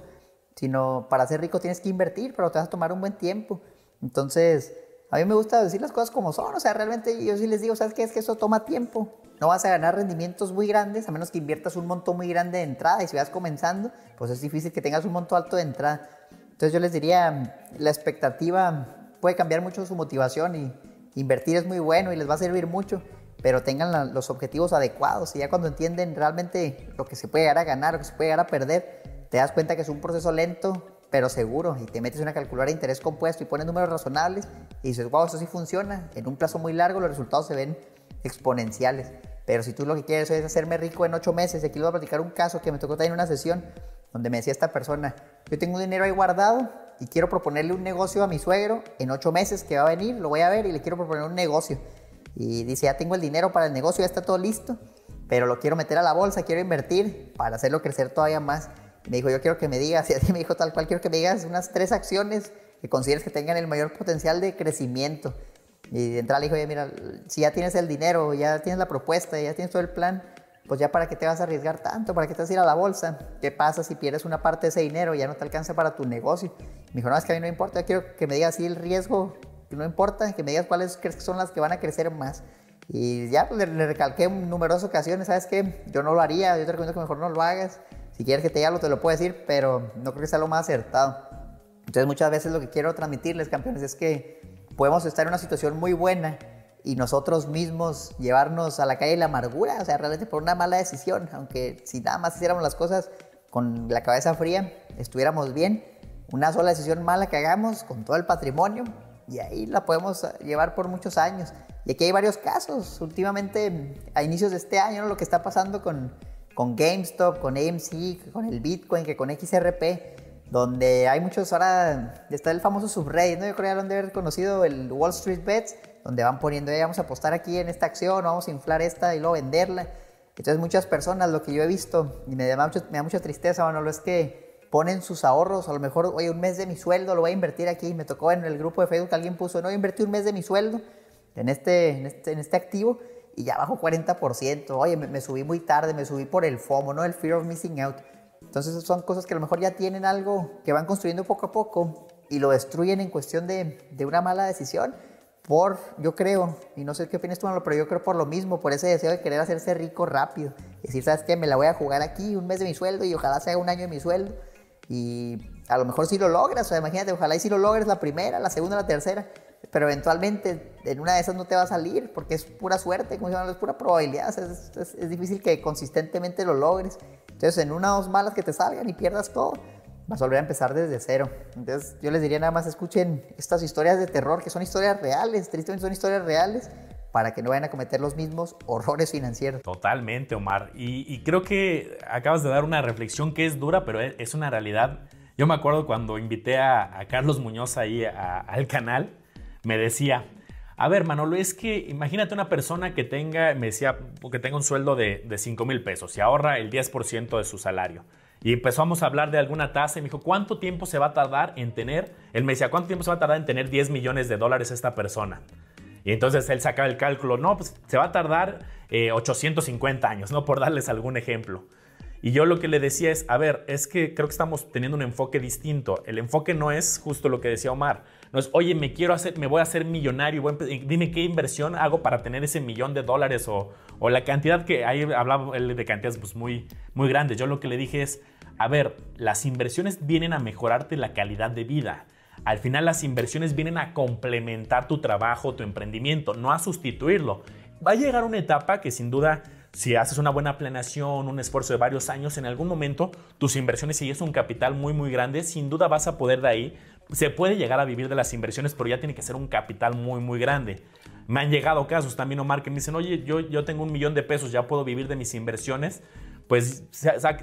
sino para ser rico tienes que invertir, pero te vas a tomar un buen tiempo. Entonces, a mí me gusta decir las cosas como son, o sea, realmente yo sí les digo, ¿sabes qué? Es que eso toma tiempo. No vas a ganar rendimientos muy grandes a menos que inviertas un monto muy grande de entrada y si vas comenzando, pues es difícil que tengas un monto alto de entrada. Entonces yo les diría, la expectativa puede cambiar mucho su motivación y invertir es muy bueno y les va a servir mucho, pero tengan los objetivos adecuados y ya cuando entienden realmente lo que se puede llegar a ganar, lo que se puede llegar a perder, te das cuenta que es un proceso lento, pero seguro, y te metes en una calculadora de interés compuesto y pones números razonables y dices, wow, eso sí funciona. En un plazo muy largo los resultados se ven exponenciales. Pero si tú lo que quieres es hacerme rico en ocho meses, aquí les voy a platicar un caso que me tocó también en una sesión donde me decía esta persona, yo tengo un dinero ahí guardado y quiero proponerle un negocio a mi suegro en ocho meses que va a venir, lo voy a ver y le quiero proponer un negocio. Y dice, ya tengo el dinero para el negocio, ya está todo listo, pero lo quiero meter a la bolsa, quiero invertir para hacerlo crecer todavía más. Me dijo, yo quiero que me digas, y así me dijo tal cual, quiero que me digas unas tres acciones que consideres que tengan el mayor potencial de crecimiento. Y de entrada le dijo, oye, mira, si ya tienes el dinero, ya tienes la propuesta, ya tienes todo el plan, pues ya para qué te vas a arriesgar tanto, para qué te vas a ir a la bolsa, qué pasa si pierdes una parte de ese dinero, ya no te alcanza para tu negocio. Me dijo, no, es que a mí no importa, yo quiero que me digas si el riesgo, no importa, que me digas cuáles crees que son las que van a crecer más. Y ya pues, le, recalqué en numerosas ocasiones, ¿sabes que Yo no lo haría, yo te recomiendo que mejor no lo hagas. Si quieres que te diga algo, te lo puedo decir, pero no creo que sea lo más acertado. Entonces, muchas veces lo que quiero transmitirles, campeones, es que podemos estar en una situación muy buena y nosotros mismos llevarnos a la calle la amargura, o sea, realmente por una mala decisión, aunque si nada más hiciéramos las cosas con la cabeza fría, estuviéramos bien, una sola decisión mala que hagamos con todo el patrimonio y ahí la podemos llevar por muchos años. Y aquí hay varios casos, últimamente a inicios de este año, lo que está pasando con con GameStop, con AMC, con el Bitcoin, que con XRP, donde hay muchos, ahora está el famoso subreddit, ¿no? Yo creo que ya lo de haber conocido, el Wall Street Bets, donde van poniendo, vamos a apostar aquí en esta acción, vamos a inflar esta y luego venderla. Entonces muchas personas, lo que yo he visto, y me da, me da mucha tristeza, lo es que ponen sus ahorros, a lo mejor, oye, un mes de mi sueldo lo voy a invertir aquí, me tocó en el grupo de Facebook, alguien puso, no, invertí un mes de mi sueldo en este, en este, este activo, y ya bajo 40%, oye, me, subí muy tarde, me subí por el FOMO, ¿no? El Fear of Missing Out. Entonces son cosas que a lo mejor ya tienen algo que van construyendo poco a poco y lo destruyen en cuestión de, de una mala decisión por, yo creo, y no sé qué fines tú, pero yo creo por lo mismo, por ese deseo de querer hacerse rico rápido. Es decir, ¿sabes qué? Me la voy a jugar aquí un mes de mi sueldo y ojalá sea un año de mi sueldo. Y a lo mejor si sí lo logras, o sea, imagínate, ojalá y si sí lo logres la primera, la segunda, la tercera pero eventualmente en una de esas no te va a salir porque es pura suerte, como se es pura probabilidad, es, es, difícil que consistentemente lo logres. Entonces, en una o dos malas que te salgan y pierdas todo, vas a volver a empezar desde cero. Entonces, yo les diría nada más escuchen estas historias de terror, que son historias reales, tristemente son historias reales, para que no vayan a cometer los mismos horrores financieros. Totalmente, Omar. Y, creo que acabas de dar una reflexión que es dura, pero es una realidad. Yo me acuerdo cuando invité a, Carlos Muñoz ahí al canal, me decía, a ver, Manolo, es que imagínate una persona que tenga, me decía, que tenga un sueldo de, de 5 mil pesos y ahorra el 10% de su salario. Y empezamos a hablar de alguna tasa y me dijo, ¿cuánto tiempo se va a tardar en tener? Él me decía, ¿cuánto tiempo se va a tardar en tener 10 millones de dólares esta persona? Y entonces él sacaba el cálculo, no, pues se va a tardar 850 eh, años, ¿no? Por darles algún ejemplo. Y yo lo que le decía es, a ver, es que creo que estamos teniendo un enfoque distinto. El enfoque no es justo lo que decía Omar. No es, oye, me quiero hacer, me voy a hacer millonario, dime qué inversión hago para tener ese millón de dólares o, la cantidad que ahí hablaba él de cantidades pues, muy, muy grandes. Yo lo que le dije es, a ver, las inversiones vienen a mejorarte la calidad de vida. Al final las inversiones vienen a complementar tu trabajo, tu emprendimiento, no a sustituirlo. Va a llegar una etapa que sin duda si haces una buena planeación, un esfuerzo de varios años, en algún momento tus inversiones, si es un capital muy, muy grande, sin duda vas a poder de ahí. Se puede llegar a vivir de las inversiones, pero ya tiene que ser un capital muy, muy grande. Me han llegado casos también, Omar, que me dicen, oye, yo, yo tengo un millón de pesos, ya puedo vivir de mis inversiones. Pues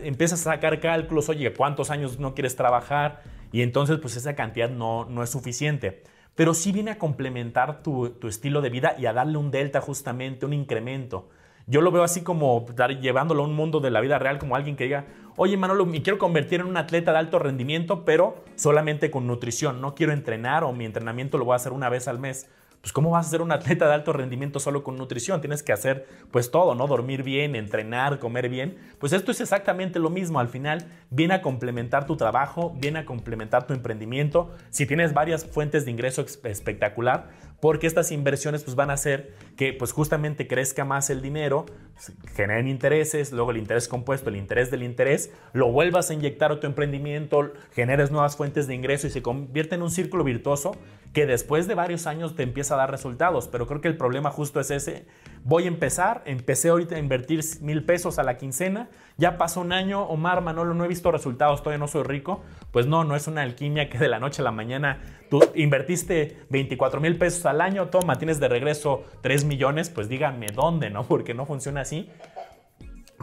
empiezas a sacar cálculos, oye, ¿cuántos años no quieres trabajar? Y entonces, pues esa cantidad no, no es suficiente pero sí viene a complementar tu, tu, estilo de vida y a darle un delta justamente, un incremento. Yo lo veo así como llevándolo a un mundo de la vida real, como alguien que diga, oye Manolo, me quiero convertir en un atleta de alto rendimiento, pero solamente con nutrición, no quiero entrenar o mi entrenamiento lo voy a hacer una vez al mes. Pues cómo vas a ser un atleta de alto rendimiento solo con nutrición, tienes que hacer pues todo, ¿no? Dormir bien, entrenar, comer bien. Pues esto es exactamente lo mismo, al final viene a complementar tu trabajo, viene a complementar tu emprendimiento, si tienes varias fuentes de ingreso espectacular, porque estas inversiones pues van a ser, que pues justamente crezca más el dinero, pues, generen intereses, luego el interés compuesto, el interés del interés, lo vuelvas a inyectar a tu emprendimiento, generes nuevas fuentes de ingreso y se convierte en un círculo virtuoso que después de varios años te empieza a dar resultados. Pero creo que el problema justo es ese. Voy a empezar, empecé ahorita a invertir mil pesos a la quincena, ya pasó un año, Omar Manolo, no he visto resultados, todavía no soy rico. Pues no, no es una alquimia que de la noche a la mañana tú invertiste 24 mil pesos al año, toma, tienes de regreso 3 millones, pues díganme dónde, ¿no? Porque no funciona así.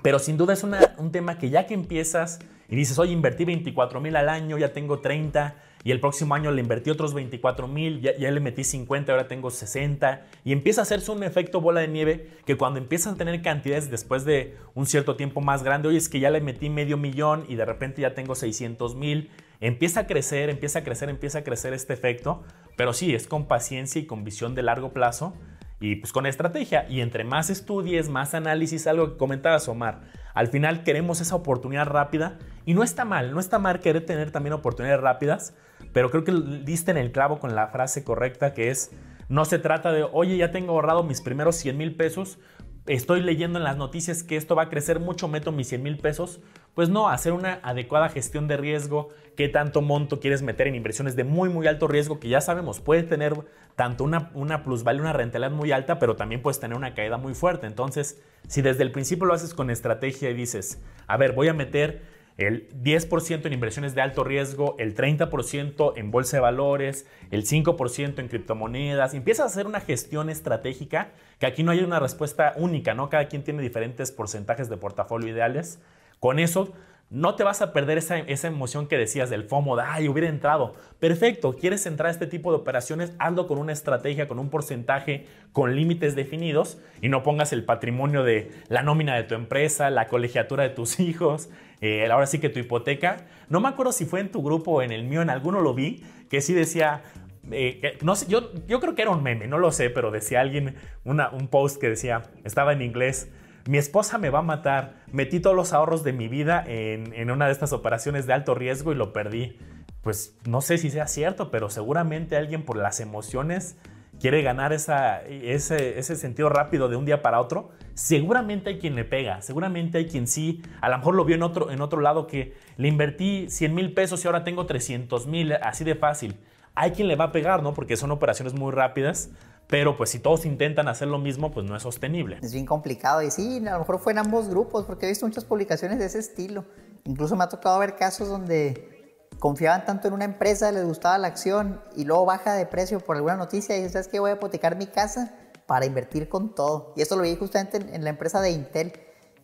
Pero sin duda es un tema que ya que empiezas y dices, oye, invertí 24 mil al año, ya tengo 30, y el próximo año le invertí otros 24 mil, ya, ya, le metí 50, ahora tengo 60, y empieza a hacerse un efecto bola de nieve que cuando empiezan a tener cantidades después de un cierto tiempo más grande, oye, es que ya le metí medio millón y de repente ya tengo 600 mil, empieza a crecer, empieza a crecer, empieza a crecer este efecto, pero sí, es con paciencia y con visión de largo plazo y pues con estrategia. Y entre más estudies, más análisis, algo que comentabas, Omar. Al final queremos esa oportunidad rápida. Y no está mal, no está mal querer tener también oportunidades rápidas. Pero creo que diste en el clavo con la frase correcta que es, no se trata de, oye, ya tengo ahorrado mis primeros 100 mil pesos. Estoy leyendo en las noticias que esto va a crecer mucho, meto mis 100 mil pesos. Pues no, hacer una adecuada gestión de riesgo, qué tanto monto quieres meter en inversiones de muy, muy alto riesgo, que ya sabemos, puede tener tanto una, una vale una rentabilidad muy alta, pero también puedes tener una caída muy fuerte. Entonces, si desde el principio lo haces con estrategia y dices, a ver, voy a meter el 10% en inversiones de alto riesgo, el 30% en bolsa de valores, el 5% en criptomonedas. Empiezas a hacer una gestión estratégica, que aquí no hay una respuesta única, ¿no? Cada quien tiene diferentes porcentajes de portafolio ideales. Con eso no te vas a perder esa, emoción que decías del FOMO, de, ay, hubiera entrado. Perfecto, quieres entrar a este tipo de operaciones, ando con una estrategia, con un porcentaje, con límites definidos y no pongas el patrimonio de la nómina de tu empresa, la colegiatura de tus hijos, eh, ahora sí que tu hipoteca. No me acuerdo si fue en tu grupo o en el mío, en alguno lo vi, que sí decía, eh, no sé, yo, yo creo que era un meme, no lo sé, pero decía alguien, un post que decía, estaba en inglés, mi esposa me va a matar, metí todos los ahorros de mi vida en, una de estas operaciones de alto riesgo y lo perdí. Pues no sé si sea cierto, pero seguramente alguien por las emociones quiere ganar ese, sentido rápido de un día para otro, seguramente hay quien le pega, seguramente hay quien sí, a lo mejor lo vio en otro, en otro lado que le invertí 100 mil pesos y ahora tengo 300 mil, así de fácil. Hay quien le va a pegar, ¿no? Porque son operaciones muy rápidas pero pues si todos intentan hacer lo mismo, pues no es sostenible. Es bien complicado y sí, a lo mejor fue en ambos grupos, porque he visto muchas publicaciones de ese estilo. Incluso me ha tocado ver casos donde confiaban tanto en una empresa, les gustaba la acción y luego baja de precio por alguna noticia y sabes que voy a hipotecar mi casa para invertir con todo. Y esto lo vi justamente en, en la empresa de Intel.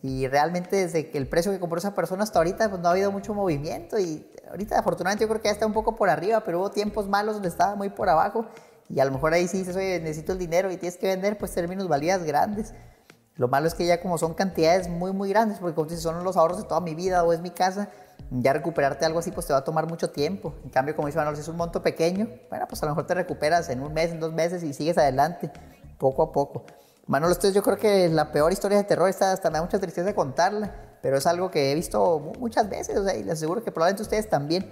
Y realmente desde que el precio que compró esa persona hasta ahorita pues no ha habido mucho movimiento y ahorita afortunadamente yo creo que ya está un poco por arriba, pero hubo tiempos malos donde estaba muy por abajo y a lo mejor ahí sí dices, oye, necesito el dinero y tienes que vender, pues términos valías grandes. Lo malo es que ya como son cantidades muy, muy grandes, porque como si son los ahorros de toda mi vida o es mi casa, ya recuperarte algo así pues te va a tomar mucho tiempo. En cambio, como dice Manuel, si es un monto pequeño, bueno, pues a lo mejor te recuperas en un mes, en dos meses y sigues adelante, poco a poco. Manolo, ustedes yo creo que la peor historia de terror, está hasta me da mucha tristeza contarla, pero es algo que he visto muchas veces, o sea, y les aseguro que probablemente ustedes también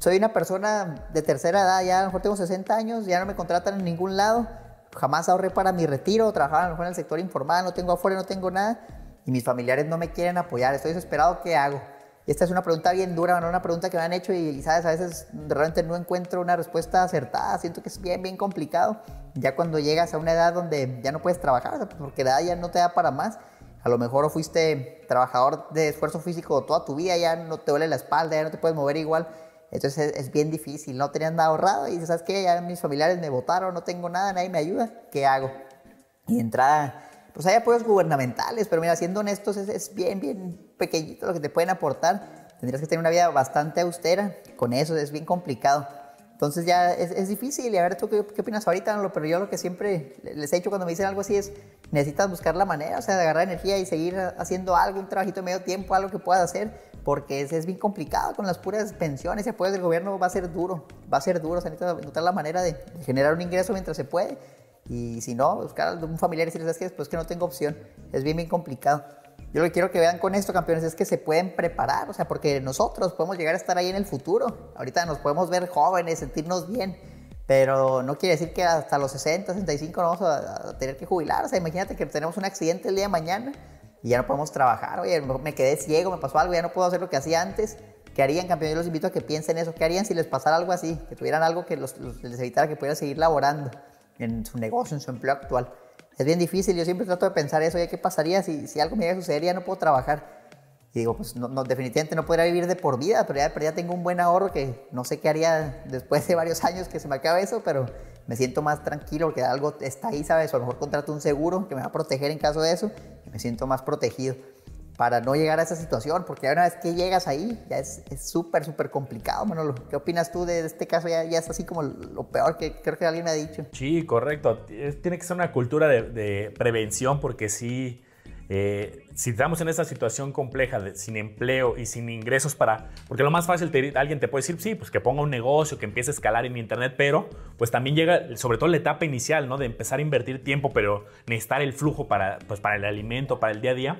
soy una persona de tercera edad, ya a lo mejor tengo 60 años, ya no me contratan en ningún lado, jamás ahorré para mi retiro, trabajaba a lo mejor en el sector informal, no tengo afuera, no tengo nada, y mis familiares no me quieren apoyar, estoy desesperado, ¿qué hago? esta es una pregunta bien dura, ¿no? una pregunta que me han hecho y, sabes, a veces realmente no encuentro una respuesta acertada, siento que es bien, bien complicado, ya cuando llegas a una edad donde ya no puedes trabajar, porque la edad ya no te da para más, a lo mejor fuiste trabajador de esfuerzo físico toda tu vida, ya no te duele la espalda, ya no te puedes mover igual, entonces es, bien difícil, no tenían nada ahorrado y sabes qué? ya mis familiares me votaron, no tengo nada, nadie me ayuda, ¿qué hago? Y entrada, pues hay apoyos gubernamentales, pero mira, siendo honestos, es, es bien, bien pequeñito lo que te pueden aportar. Tendrías que tener una vida bastante austera, con eso es bien complicado. Entonces ya es, difícil y a ver tú qué, opinas ahorita, pero yo lo que siempre les he dicho cuando me dicen algo así es, necesitas buscar la manera, o sea, de agarrar energía y seguir haciendo algo, un trabajito de medio tiempo, algo que puedas hacer, porque es, es bien complicado con las puras pensiones y apoyos del gobierno, va a ser duro, va a ser duro, o sea, necesitas encontrar la manera de, generar un ingreso mientras se puede y si no, buscar a un familiar y decirles, es Pues que no tengo opción, es bien, bien complicado. Yo lo que quiero que vean con esto, campeones, es que se pueden preparar, o sea, porque nosotros podemos llegar a estar ahí en el futuro. Ahorita nos podemos ver jóvenes, sentirnos bien, pero no quiere decir que hasta los 60, 65 no vamos a, tener que jubilar. O sea, imagínate que tenemos un accidente el día de mañana y ya no podemos trabajar. Oye, me quedé ciego, me pasó algo, ya no puedo hacer lo que hacía antes. ¿Qué harían, campeones? Yo los invito a que piensen eso. ¿Qué harían si les pasara algo así? Que tuvieran algo que les evitara que pudieran seguir laborando en su negocio, en su empleo actual es bien difícil. Yo siempre trato de pensar eso, ya qué pasaría si, si algo me llega a suceder, ya no puedo trabajar. Y digo, pues no, definitivamente no podría vivir de por vida, pero ya, pero ya tengo un buen ahorro que no sé qué haría después de varios años que se me acabe eso, pero me siento más tranquilo porque algo está ahí, ¿sabes? O a lo mejor contrato un seguro que me va a proteger en caso de eso y me siento más protegido para no llegar a esa situación, porque ya una vez que llegas ahí, ya es súper, súper complicado, Manolo. ¿Qué opinas tú de este caso? Ya, es así como lo peor que creo que alguien me ha dicho. Sí, correcto. Tiene que ser una cultura de, prevención, porque eh, si estamos en esa situación compleja, sin empleo y sin ingresos para... Porque lo más fácil, alguien te puede decir, sí, pues que ponga un negocio, que empiece a escalar en internet, pero pues también llega, sobre todo la etapa inicial, ¿no? De empezar a invertir tiempo, pero necesitar el flujo para, pues, para el alimento, para el día a día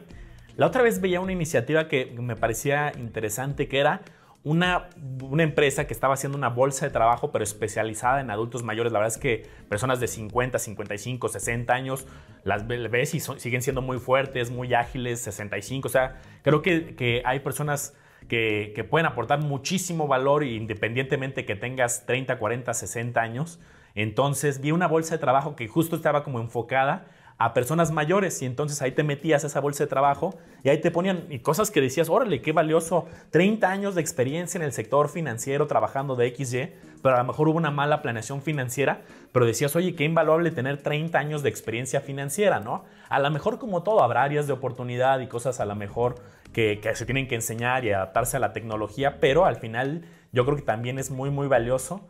la otra vez veía una iniciativa que me parecía interesante, que era una, empresa que estaba haciendo una bolsa de trabajo, pero especializada en adultos mayores. La verdad es que personas de 50, 55, 60 años las ves y siguen siendo muy fuertes, muy ágiles, 65. O sea, creo que, hay personas que, que, pueden aportar muchísimo valor independientemente que tengas 30, 40, 60 años. Entonces vi una bolsa de trabajo que justo estaba como enfocada a personas mayores y entonces ahí te metías a esa bolsa de trabajo y ahí te ponían y cosas que decías, órale, qué valioso, 30 años de experiencia en el sector financiero trabajando de XY, pero a lo mejor hubo una mala planeación financiera, pero decías, oye, qué invaluable tener 30 años de experiencia financiera, ¿no? A lo mejor como todo, habrá áreas de oportunidad y cosas a lo mejor que, que se tienen que enseñar y adaptarse a la tecnología, pero al final yo creo que también es muy, muy valioso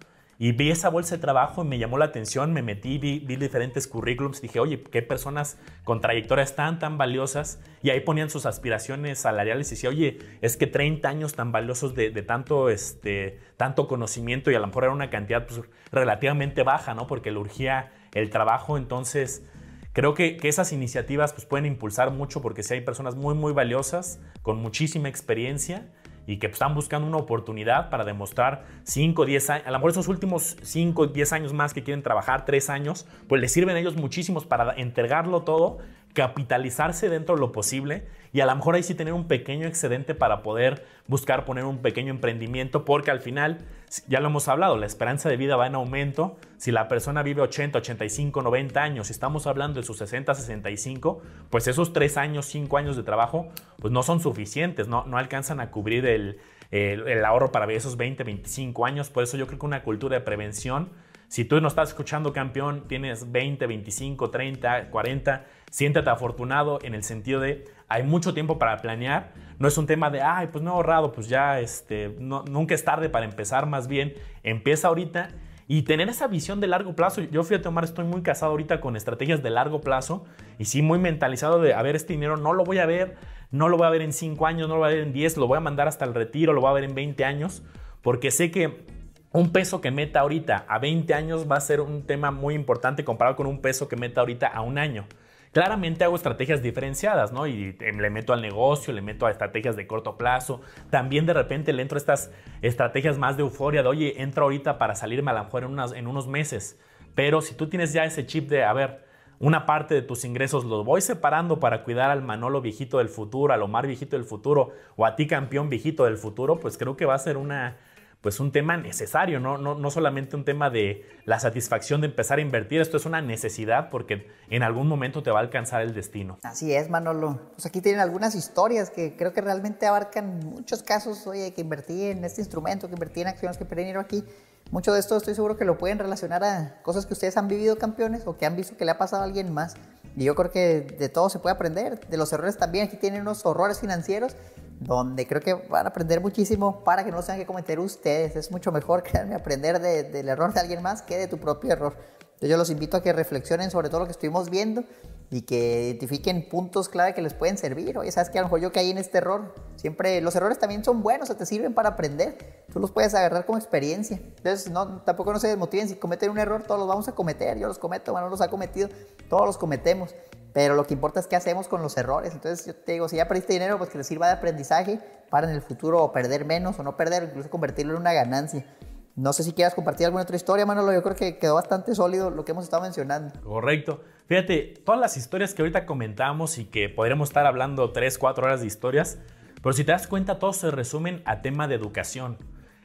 y vi esa bolsa de trabajo y me llamó la atención, me metí, vi, diferentes currículums, dije, oye, qué personas con trayectorias tan, tan valiosas. Y ahí ponían sus aspiraciones salariales y decía, oye, es que 30 años tan valiosos de, tanto, este, tanto conocimiento y a lo mejor era una cantidad pues, relativamente baja, ¿no? Porque le urgía el trabajo, entonces... Creo que, esas iniciativas pues, pueden impulsar mucho porque si hay personas muy, muy valiosas, con muchísima experiencia, y que pues, están buscando una oportunidad para demostrar 5, 10 años, a lo mejor esos últimos 5, 10 años más que quieren trabajar, 3 años, pues les sirven a ellos muchísimos para entregarlo todo, capitalizarse dentro de lo posible y a lo mejor ahí sí tener un pequeño excedente para poder buscar poner un pequeño emprendimiento, porque al final ya lo hemos hablado, la esperanza de vida va en aumento. Si la persona vive 80, 85, 90 años, si estamos hablando de sus 60, 65, pues esos 3 años, 5 años de trabajo, pues no son suficientes, no, no alcanzan a cubrir el, el ahorro para esos 20, 25 años. Por eso yo creo que una cultura de prevención si tú no estás escuchando campeón, tienes 20, 25, 30, 40, siéntate afortunado en el sentido de hay mucho tiempo para planear. No es un tema de, ay, pues no he ahorrado, pues ya, este, nunca es tarde para empezar, más bien, empieza ahorita y tener esa visión de largo plazo. Yo fui a tomar, estoy muy casado ahorita con estrategias de largo plazo y sí, muy mentalizado de, a ver, este dinero no lo voy a ver, no lo voy a ver en 5 años, no lo voy a ver en 10, lo voy a mandar hasta el retiro, lo voy a ver en 20 años, porque sé que un peso que meta ahorita a 20 años va a ser un tema muy importante comparado con un peso que meta ahorita a un año. Claramente hago estrategias diferenciadas, ¿no? Y em, le meto al negocio, le meto a estrategias de corto plazo. También de repente le entro a estas estrategias más de euforia, de oye, entro ahorita para salirme a lo mejor en, en unos meses. Pero si tú tienes ya ese chip de, a ver, una parte de tus ingresos los voy separando para cuidar al Manolo viejito del futuro, al Omar viejito del futuro o a ti campeón viejito del futuro, pues creo que va a ser una pues un tema necesario, ¿no? No, no solamente un tema de la satisfacción de empezar a invertir, esto es una necesidad porque en algún momento te va a alcanzar el destino. Así es, Manolo. Pues aquí tienen algunas historias que creo que realmente abarcan muchos casos, oye, que invertí en este instrumento, que invertí en acciones, que perdí dinero aquí. Mucho de esto estoy seguro que lo pueden relacionar a cosas que ustedes han vivido campeones o que han visto que le ha pasado a alguien más. Y yo creo que de todo se puede aprender, de los errores también. Aquí tienen unos horrores financieros donde creo que van a aprender muchísimo para que no sean tengan que cometer ustedes. Es mucho mejor créanme, aprender del error de alguien más que de tu propio error. yo los invito a que reflexionen sobre todo lo que estuvimos viendo y que identifiquen puntos clave que les pueden servir. Oye, sabes que a lo mejor yo caí en este error. Siempre los errores también son buenos, se te sirven para aprender. Tú los puedes agarrar como experiencia. Entonces no, tampoco no se desmotiven si cometen un error, todos los vamos a cometer. Yo los cometo, bueno los ha cometido, todos los cometemos. Pero lo que importa es qué hacemos con los errores. Entonces, yo te digo, si ya perdiste dinero, pues que le sirva de aprendizaje para en el futuro perder menos o no perder, incluso convertirlo en una ganancia. No sé si quieras compartir alguna otra historia, Manolo. Yo creo que quedó bastante sólido lo que hemos estado mencionando. Correcto. Fíjate, todas las historias que ahorita comentamos y que podríamos estar hablando 3, 4 horas de historias, pero si te das cuenta, todos se resumen a tema de educación.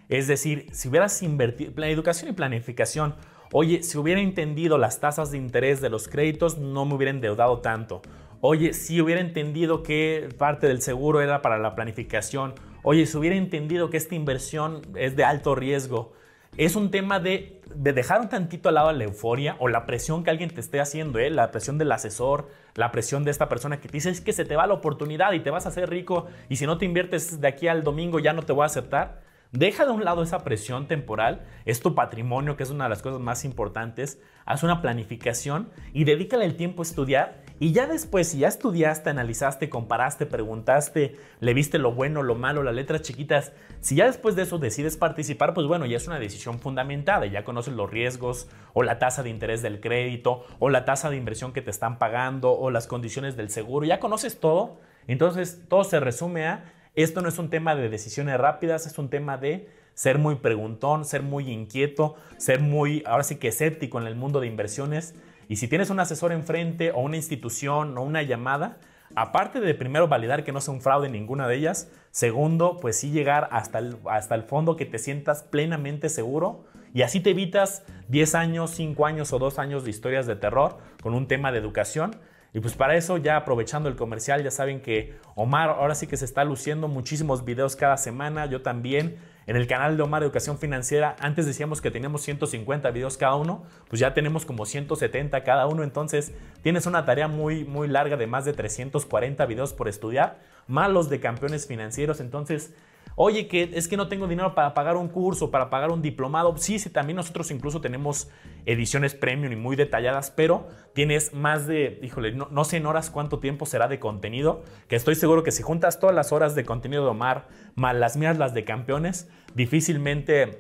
Es decir, si hubieras invertido, la educación y planificación, oye, si hubiera entendido las tasas de interés de los créditos, no me hubiera endeudado tanto. Oye, si hubiera entendido que parte del seguro era para la planificación. Oye, si hubiera entendido que esta inversión es de alto riesgo. Es un tema de, dejar un tantito al lado la euforia o la presión que alguien te esté haciendo, ¿eh? la presión del asesor, la presión de esta persona que te dice que se te va la oportunidad y te vas a hacer rico y si no te inviertes de aquí al domingo ya no te voy a aceptar. Deja de un lado esa presión temporal, es tu patrimonio, que es una de las cosas más importantes. Haz una planificación y dedícale el tiempo a estudiar. Y ya después, si ya estudiaste, analizaste, comparaste, preguntaste, le viste lo bueno, lo malo, las letras chiquitas, si ya después de eso decides participar, pues bueno, ya es una decisión fundamentada. Ya conoces los riesgos o la tasa de interés del crédito o la tasa de inversión que te están pagando o las condiciones del seguro. Ya conoces todo. Entonces, todo se resume a esto no es un tema de decisiones rápidas, es un tema de ser muy preguntón, ser muy inquieto, ser muy, ahora sí que escéptico en el mundo de inversiones. Y si tienes un asesor enfrente o una institución o una llamada, aparte de primero validar que no sea un fraude ninguna de ellas, segundo, pues sí llegar hasta el, hasta el fondo que te sientas plenamente seguro y así te evitas 10 años, 5 años o 2 años de historias de terror con un tema de educación y pues para eso, ya aprovechando el comercial, ya saben que Omar ahora sí que se está luciendo muchísimos videos cada semana, yo también. En el canal de Omar Educación Financiera, antes decíamos que teníamos 150 videos cada uno, pues ya tenemos como 170 cada uno, entonces tienes una tarea muy, muy larga de más de 340 videos por estudiar, malos de campeones financieros, entonces Oye, que es que no tengo dinero para pagar un curso, para pagar un diplomado. Sí, sí, también nosotros incluso tenemos ediciones premium y muy detalladas, pero tienes más de, híjole, no, sé en horas cuánto tiempo será de contenido, que estoy seguro que si juntas todas las horas de contenido de Omar, más las mías, las de campeones, difícilmente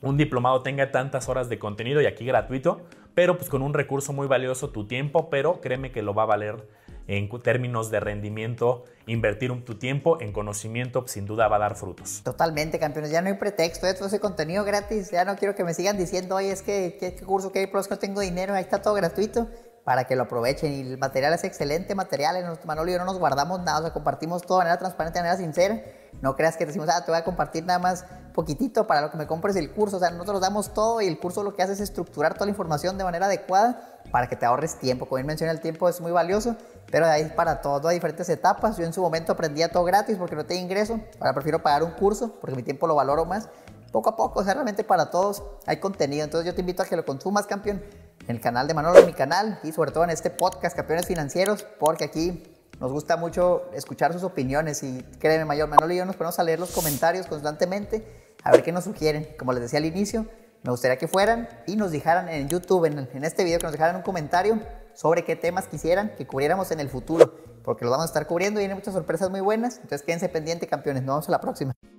un diplomado tenga tantas horas de contenido y aquí gratuito, pero pues con un recurso muy valioso tu tiempo, pero créeme que lo va a valer en términos de rendimiento, invertir tu tiempo en conocimiento sin duda va a dar frutos. Totalmente, campeones. Ya no hay pretexto. Esto es contenido gratis. Ya no quiero que me sigan diciendo, oye, es que qué, curso, qué pros, no tengo dinero. Ahí está todo gratuito para que lo aprovechen. Y el material es excelente material. En nuestro yo no nos guardamos nada. O sea, compartimos todo de manera transparente, de manera sincera. No creas que decimos, ah, te voy a compartir nada más poquitito para lo que me compres el curso. O sea, nosotros damos todo y el curso lo que hace es estructurar toda la información de manera adecuada para que te ahorres tiempo. Como bien mencioné, el tiempo es muy valioso pero de ahí para todos a diferentes etapas. Yo en su momento aprendía todo gratis porque no tenía ingreso. Ahora prefiero pagar un curso porque mi tiempo lo valoro más. Poco a poco, o sea, realmente para todos hay contenido. Entonces yo te invito a que lo consumas, campeón, en el canal de Manolo, en mi canal y sobre todo en este podcast, Campeones Financieros, porque aquí nos gusta mucho escuchar sus opiniones y créeme, Mayor Manolo y yo nos ponemos a leer los comentarios constantemente a ver qué nos sugieren. Como les decía al inicio, me gustaría que fueran y nos dejaran en YouTube, en, en este video, que nos dejaran un comentario sobre qué temas quisieran que cubriéramos en el futuro, porque los vamos a estar cubriendo y vienen muchas sorpresas muy buenas. Entonces quédense pendiente, campeones. Nos vemos en la próxima.